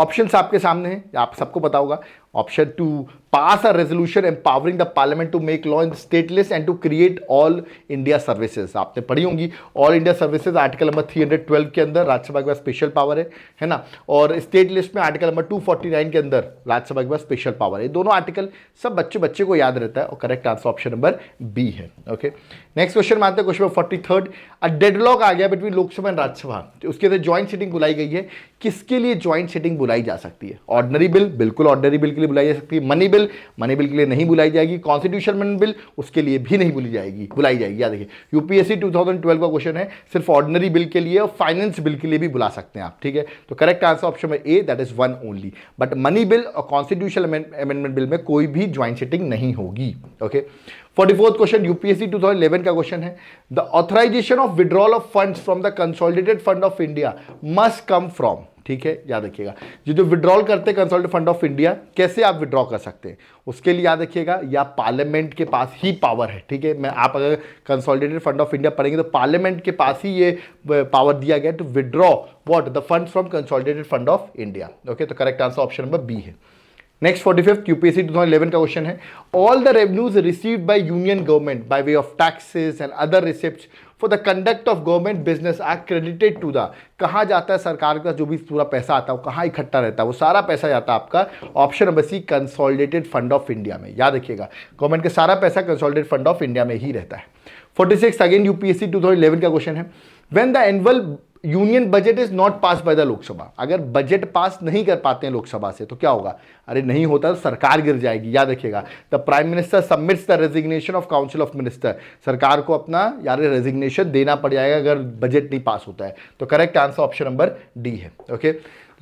ऑप्शन आपके सामने हैं आप सबको पता होगा option to pass a resolution empowering the parliament to make law in state list and to create all India services आपने पढ़ी होंगी all India services article number 312 के अंदर राज्यसभा के पास स्पेशल पावर है है ना और स्टेट लिस्ट में आर्टिकल नंबर 249 के अंदर राज्यसभा के पास स्पेशल पावर है दोनों आर्टिकल सब बच्चे बच्चे को याद रहता है और correct answer option number B है ओके नेक्स्ट क्वेश्चन मानते हैं question number forty third a deadlock आ गया बिटवीन लोकसभा एंड राज्यसभा उसके अंदर ज्वाइंट सीटिंग बुलाई गई है किसके लिए ज्वाइंट सेटिंग बुलाई जा सकती है ऑर्डनरी बिल बिल्कुल ऑर्डनरी बिल के लिए बुलाई जा सकती है मनी बिल मनी बिल के लिए नहीं बुलाई जाएगी कॉन्स्टिट्यूशन बिल उसके लिए भी नहीं बुली जाएगी बुलाई जाएगी याद देखिए यूपीएससी 2012 का क्वेश्चन है सिर्फ ऑर्डनरी बिल के लिए और फाइनेंस बिल के लिए भी बुला सकते हैं आप ठीक है तो करेक्ट आंसर ऑप्शन में A that is one only but money bill और कॉन्स्टिट्यूशन अमेंडमेंट बिल में कोई भी ज्वाइंट सेटिंग नहीं होगी okay forty fourth question UPSC 2011 का क्वेश्चन है the authorisation of withdrawal of funds from the consolidated fund of India must come from ठीक है याद रखिएगा ये जो विड्रॉल करते हैं कंसल्ट फंड ऑफ इंडिया कैसे आप विड्रॉ कर सकते हैं उसके लिए याद रखिएगा या पार्लियामेंट के पास ही पावर है ठीक है मैं आप अगर कंसोलिडेटेड फंड ऑफ इंडिया पढ़ेंगे तो पार्लियामेंट के पास ही ये पावर दिया गया to withdraw what the fund from consolidated fund of India okay तो correct answer option number B है next forty fifth UPSC two thousand eleven का क्वेश्चन है all the revenues received by union government by way of taxes and other receipt for the conduct of government business are credited to the कहाँ जाता है सरकार का जो भी पूरा पैसा आता है वो कहाँ इकट्ठा रहता है वो सारा पैसा जाता है आपका option number C consolidated fund of India में याद रखिएगा गवर्नमेंट का सारा पैसा कंसोलिडेटेड फंड ऑफ इंडिया में ही रहता है सिक्स अगेन यूपीएससी इलेवन का क्वेश्चन है when the annual union budget is not pass by the Lok Sabha अगर बजट पास नहीं कर पाते हैं लोकसभा से तो क्या होगा अरे नहीं होता तो सरकार गिर जाएगी याद रखिएगा the prime minister submits the resignation of council of minister सरकार को अपना यार रेजिग्नेशन देना पड़ जाएगा अगर बजट नहीं पास होता है तो correct answer option number D है ओके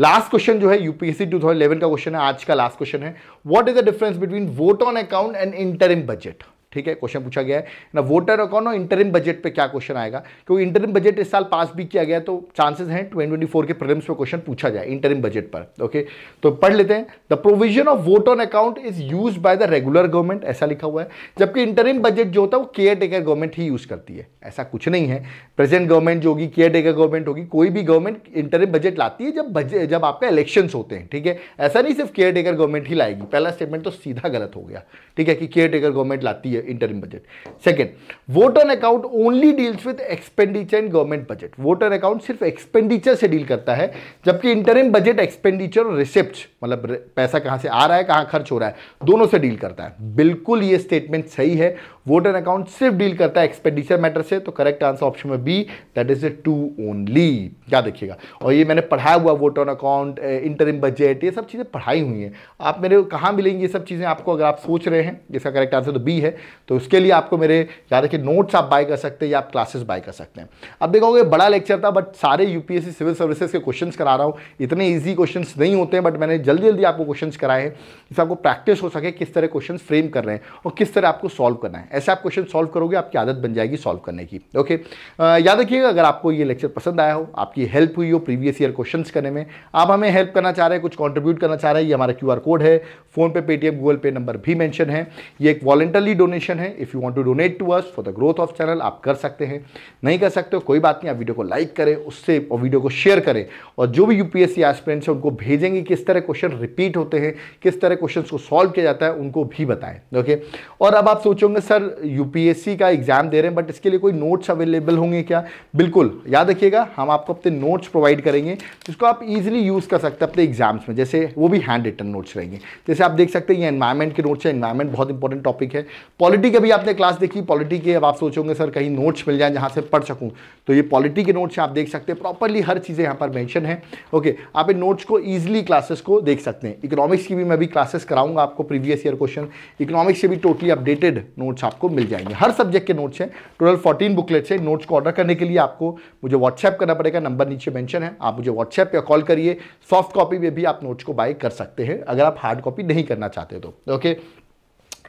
लास्ट क्वेश्चन जो है यूपीएससी 2011 का क्वेश्चन है आज का लास्ट क्वेश्चन है what is the difference between vote on account and interim budget ठीक है क्वेश्चन पूछा गया है ना वोटर अकाउंट और इंटरिम बजट पे क्या क्वेश्चन आएगा क्योंकि इंटरिम बजट इस साल पास भी किया गया तो चांसेस हैं 2024 के प्रीलिम्स पे क्वेश्चन पूछा जाए इंटरिम बजट पर ओके तो पढ़ लेते हैं the provision of vote on account is use by the regular government ऐसा लिखा हुआ है जबकि इंटरिम बजट जो होता है वो केयर टेकर गवर्नमेंट ही यूज करती है ऐसा कुछ नहीं है प्रेजेंट गवर्नमेंट जो होगी केयर टेकर गवर्नमेंट होगी कोई भी गवर्नमेंट इंटरिम बजट लाती है जब बजट जब आपका इलेक्शन होते हैं ठीक है ऐसा नहीं सिर्फ केयर टेकर गवर्नमेंट ही लाएगी पहला स्टेटमेंट तो सीधा गलत हो गया ठीक है कि केयर टेकर गवर्नमेंट लाती है year interim budget Second, vote on account only deals with expenditure and government budget. Vote on account सिर्फ एक्सपेंडिचर से डील करता है जबकि interim बजट एक्सपेंडिचर और रिसिप्ट मतलब पैसा कहाँ से आ रहा है कहाँ खर्च हो रहा है दोनों से डील करता है बिल्कुल ये स्टेटमेंट सही है वोट एंड अकाउंट सिर्फ डील करता है एक्सपेंडिचर मैटर से तो करेक्ट आंसर ऑप्शन में B that is A two only क्या देखिएगा और ये मैंने पढ़ाया हुआ vote on account interim budget ये सब चीज़ें पढ़ाई हुई हैं आप मेरे कहाँ मिलेंगी ये सब चीज़ें आपको अगर आप सोच रहे हैं जिसका करेक्ट आंसर तो बी है तो उसके लिए आपको मेरे याद रखिए नोट्स आप बाय कर सकते हैं या आप क्लासेस बाय कर सकते हैं अब देखोगे बड़ा लेक्चर था बट सारे यूपीएससी सिविल सर्विसेज के क्वेश्चंस करा रहा हूँ इतने ईजी क्वेश्चन नहीं होते हैं बट मैंने जल्दी जल्दी आपको क्वेश्चन कराए हैं जिससे आपको प्रैक्टिस हो सके किस तरह क्वेश्चन फ्रेम कर रहे हैं और किस तरह आपको सॉल्व करना है ऐसे आप क्वेश्चन सॉल्व करोगे आपकी आदत बन जाएगी सॉल्व करने की ओके याद रखिएगा अगर आपको ये लेक्चर पसंद आया हो आपकी हेल्प हुई हो प्रीवियस ईयर क्वेश्चन करने में आप हमें हेल्प करना चाह रहे हैं कुछ कॉन्ट्रीब्यूट करना चाह रहे हैं ये हमारा क्यू कोड है PhonePe Paytm Google pay number भी मैंशन है ये एक वॉलेंटरली डोनेशन डोनेशन है if you want to donate to us for the growth of channel आप कर सकते हैं नहीं कर सकते हो कोई बात नहीं आप वीडियो को लाइक करें उससे और वीडियो को शेयर करें और जो भी यूपीएससी एस्पिरेंट्स हैं उनको भेजेंगे किस तरह क्वेश्चन रिपीट होते हैं किस तरह क्वेश्चन को सॉल्व किया जाता है उनको भी बताएं ओके और अब आप सोचोगे सर यू का एग्जाम दे रहे हैं बट इसके लिए कोई नोट्स अवेलेबल होंगे क्या बिल्कुल याद रखिएगा हम आपको अपने नोट्स प्रोवाइड करेंगे जिसको आप इजीली यूज़ कर सकते हैं अपने एग्जाम्स में जैसे वो भी हैंड रिटन नोट्स रहेंगे जैसे आप देख सकते हैं ये एन्वायरमेंट के नोट्स हैं एन्वायरमेंट बहुत इंपॉर्टेंट टॉपिक है पॉलिटी के भी आपने क्लास देखी पॉलिटी के अब आप सोचोगे सर कहीं नोट्स मिल जाए जहाँ से पढ़ सकूँ तो ये पॉलिटी के नोट्स आप देख सकते हैं प्रॉपरली हर चीज़ें यहाँ पर मैंशन है ओके आप इन नोट्स को ईजिली क्लासेस को देख सकते हैं इकोनॉमिक्स की भी मैं भी क्लासेस कराऊंगा आपको प्रीवियस ईयर क्वेश्चन इकोनॉमिक्स से भी टोटली अपडेटेड नोट्स आपको मिल जाएंगे हर सब्जेक्ट के नोट्स हैं टोटल फोर्टीन बुकलेट्स हैं नोट्स को ऑर्डर करने के लिए आपको मुझे व्हाट्सएप करना पड़ेगा नंबर नीचे मैंशन है आप मुझे व्हाट्सएप या कॉल करिए सॉफ्ट कॉपी में भी आप नोट्स को बाय कर सकते हैं अगर आप हार्ड कॉपी नहीं करना चाहते तो ओके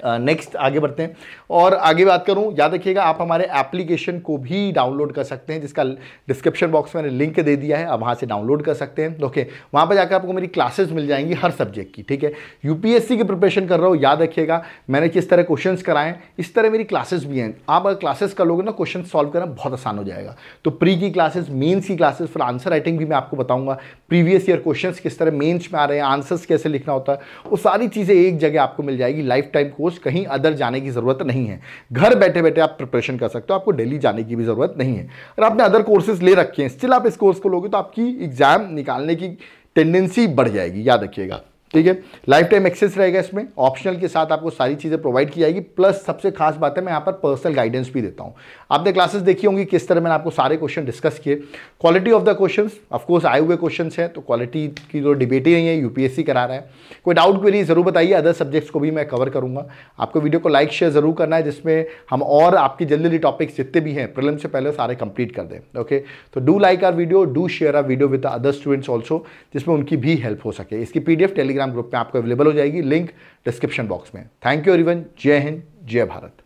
नेक्स्ट आगे बढ़ते हैं और आगे बात करूं याद रखिएगा आप हमारे एप्लीकेशन को भी डाउनलोड कर सकते हैं जिसका डिस्क्रिप्शन बॉक्स में मैंने लिंक दे दिया है आप वहाँ से डाउनलोड कर सकते हैं ओके वहाँ पर जाकर आपको मेरी क्लासेस मिल जाएंगी हर सब्जेक्ट की ठीक है यूपीएससी की प्रिपरेशन कर रहा हूँ याद रखिएगा मैंने किस तरह क्वेश्चन कराएं इस तरह मेरी क्लासेस भी हैं आप अगर क्लासेस कर लोगे ना क्वेश्चन सॉल्व करना बहुत आसान हो जाएगा तो प्री की क्लासेस मेन्स की क्लासेस फिर आंसर राइटिंग भी मैं आपको बताऊँगा प्रीवियस ईयर क्वेश्चन किस तरह मेन्स में आ रहे हैं आंसर्स कैसे लिखना होता है वो सारी चीज़ें एक जगह आपको मिल जाएगी लाइफ टाइम को सपोज कहीं अदर जाने की ज़रूरत नहीं है घर बैठे बैठे आप प्रिपरेशन कर सकते हो आपको डेली जाने की भी ज़रूरत नहीं है अगर आपने अदर कोर्सेज ले रखे हैं स्टिल आप इस कोर्स को लोगे तो आपकी एग्ज़ाम निकालने की टेंडेंसी बढ़ जाएगी याद रखिएगा ठीक है लाइफ टाइम एक्सेस रहेगा इसमें ऑप्शनल के साथ आपको सारी चीज़ें प्रोवाइड की जाएगी प्लस सबसे खास बात है मैं यहाँ पर पर्सनल गाइडेंस भी देता हूँ आपने क्लासेस देखी होंगी किस तरह मैंने आपको सारे क्वेश्चन डिस्कस किए quality of the question of course आए हुए क्वेश्चन हैं तो क्वालिटी की तो डिबेट ही नहीं है यूपीएससी करा रहा है कोई डाउट क्वेरी ज़रूर बताइए अदर सब्जेक्ट्स को भी मैं कवर करूँगा आपको वीडियो को लाइक शेयर ज़रूर करना है जिसमें हम और आपके जल्दी जल्दी टॉपिक्स जितने भी हैं प्रलम से पहले सारे कंप्लीट कर दें ओके तो do like our video do share our video with other students also जिसमें उनकी भी हेल्प हो सके इसकी पी टेलीग्राम ग्रुप में आपको अवेलेबल हो जाएगी लिंक डिस्क्रिप्शन बॉक्स में थैंक यू एवरीवन जय हिंद जय भारत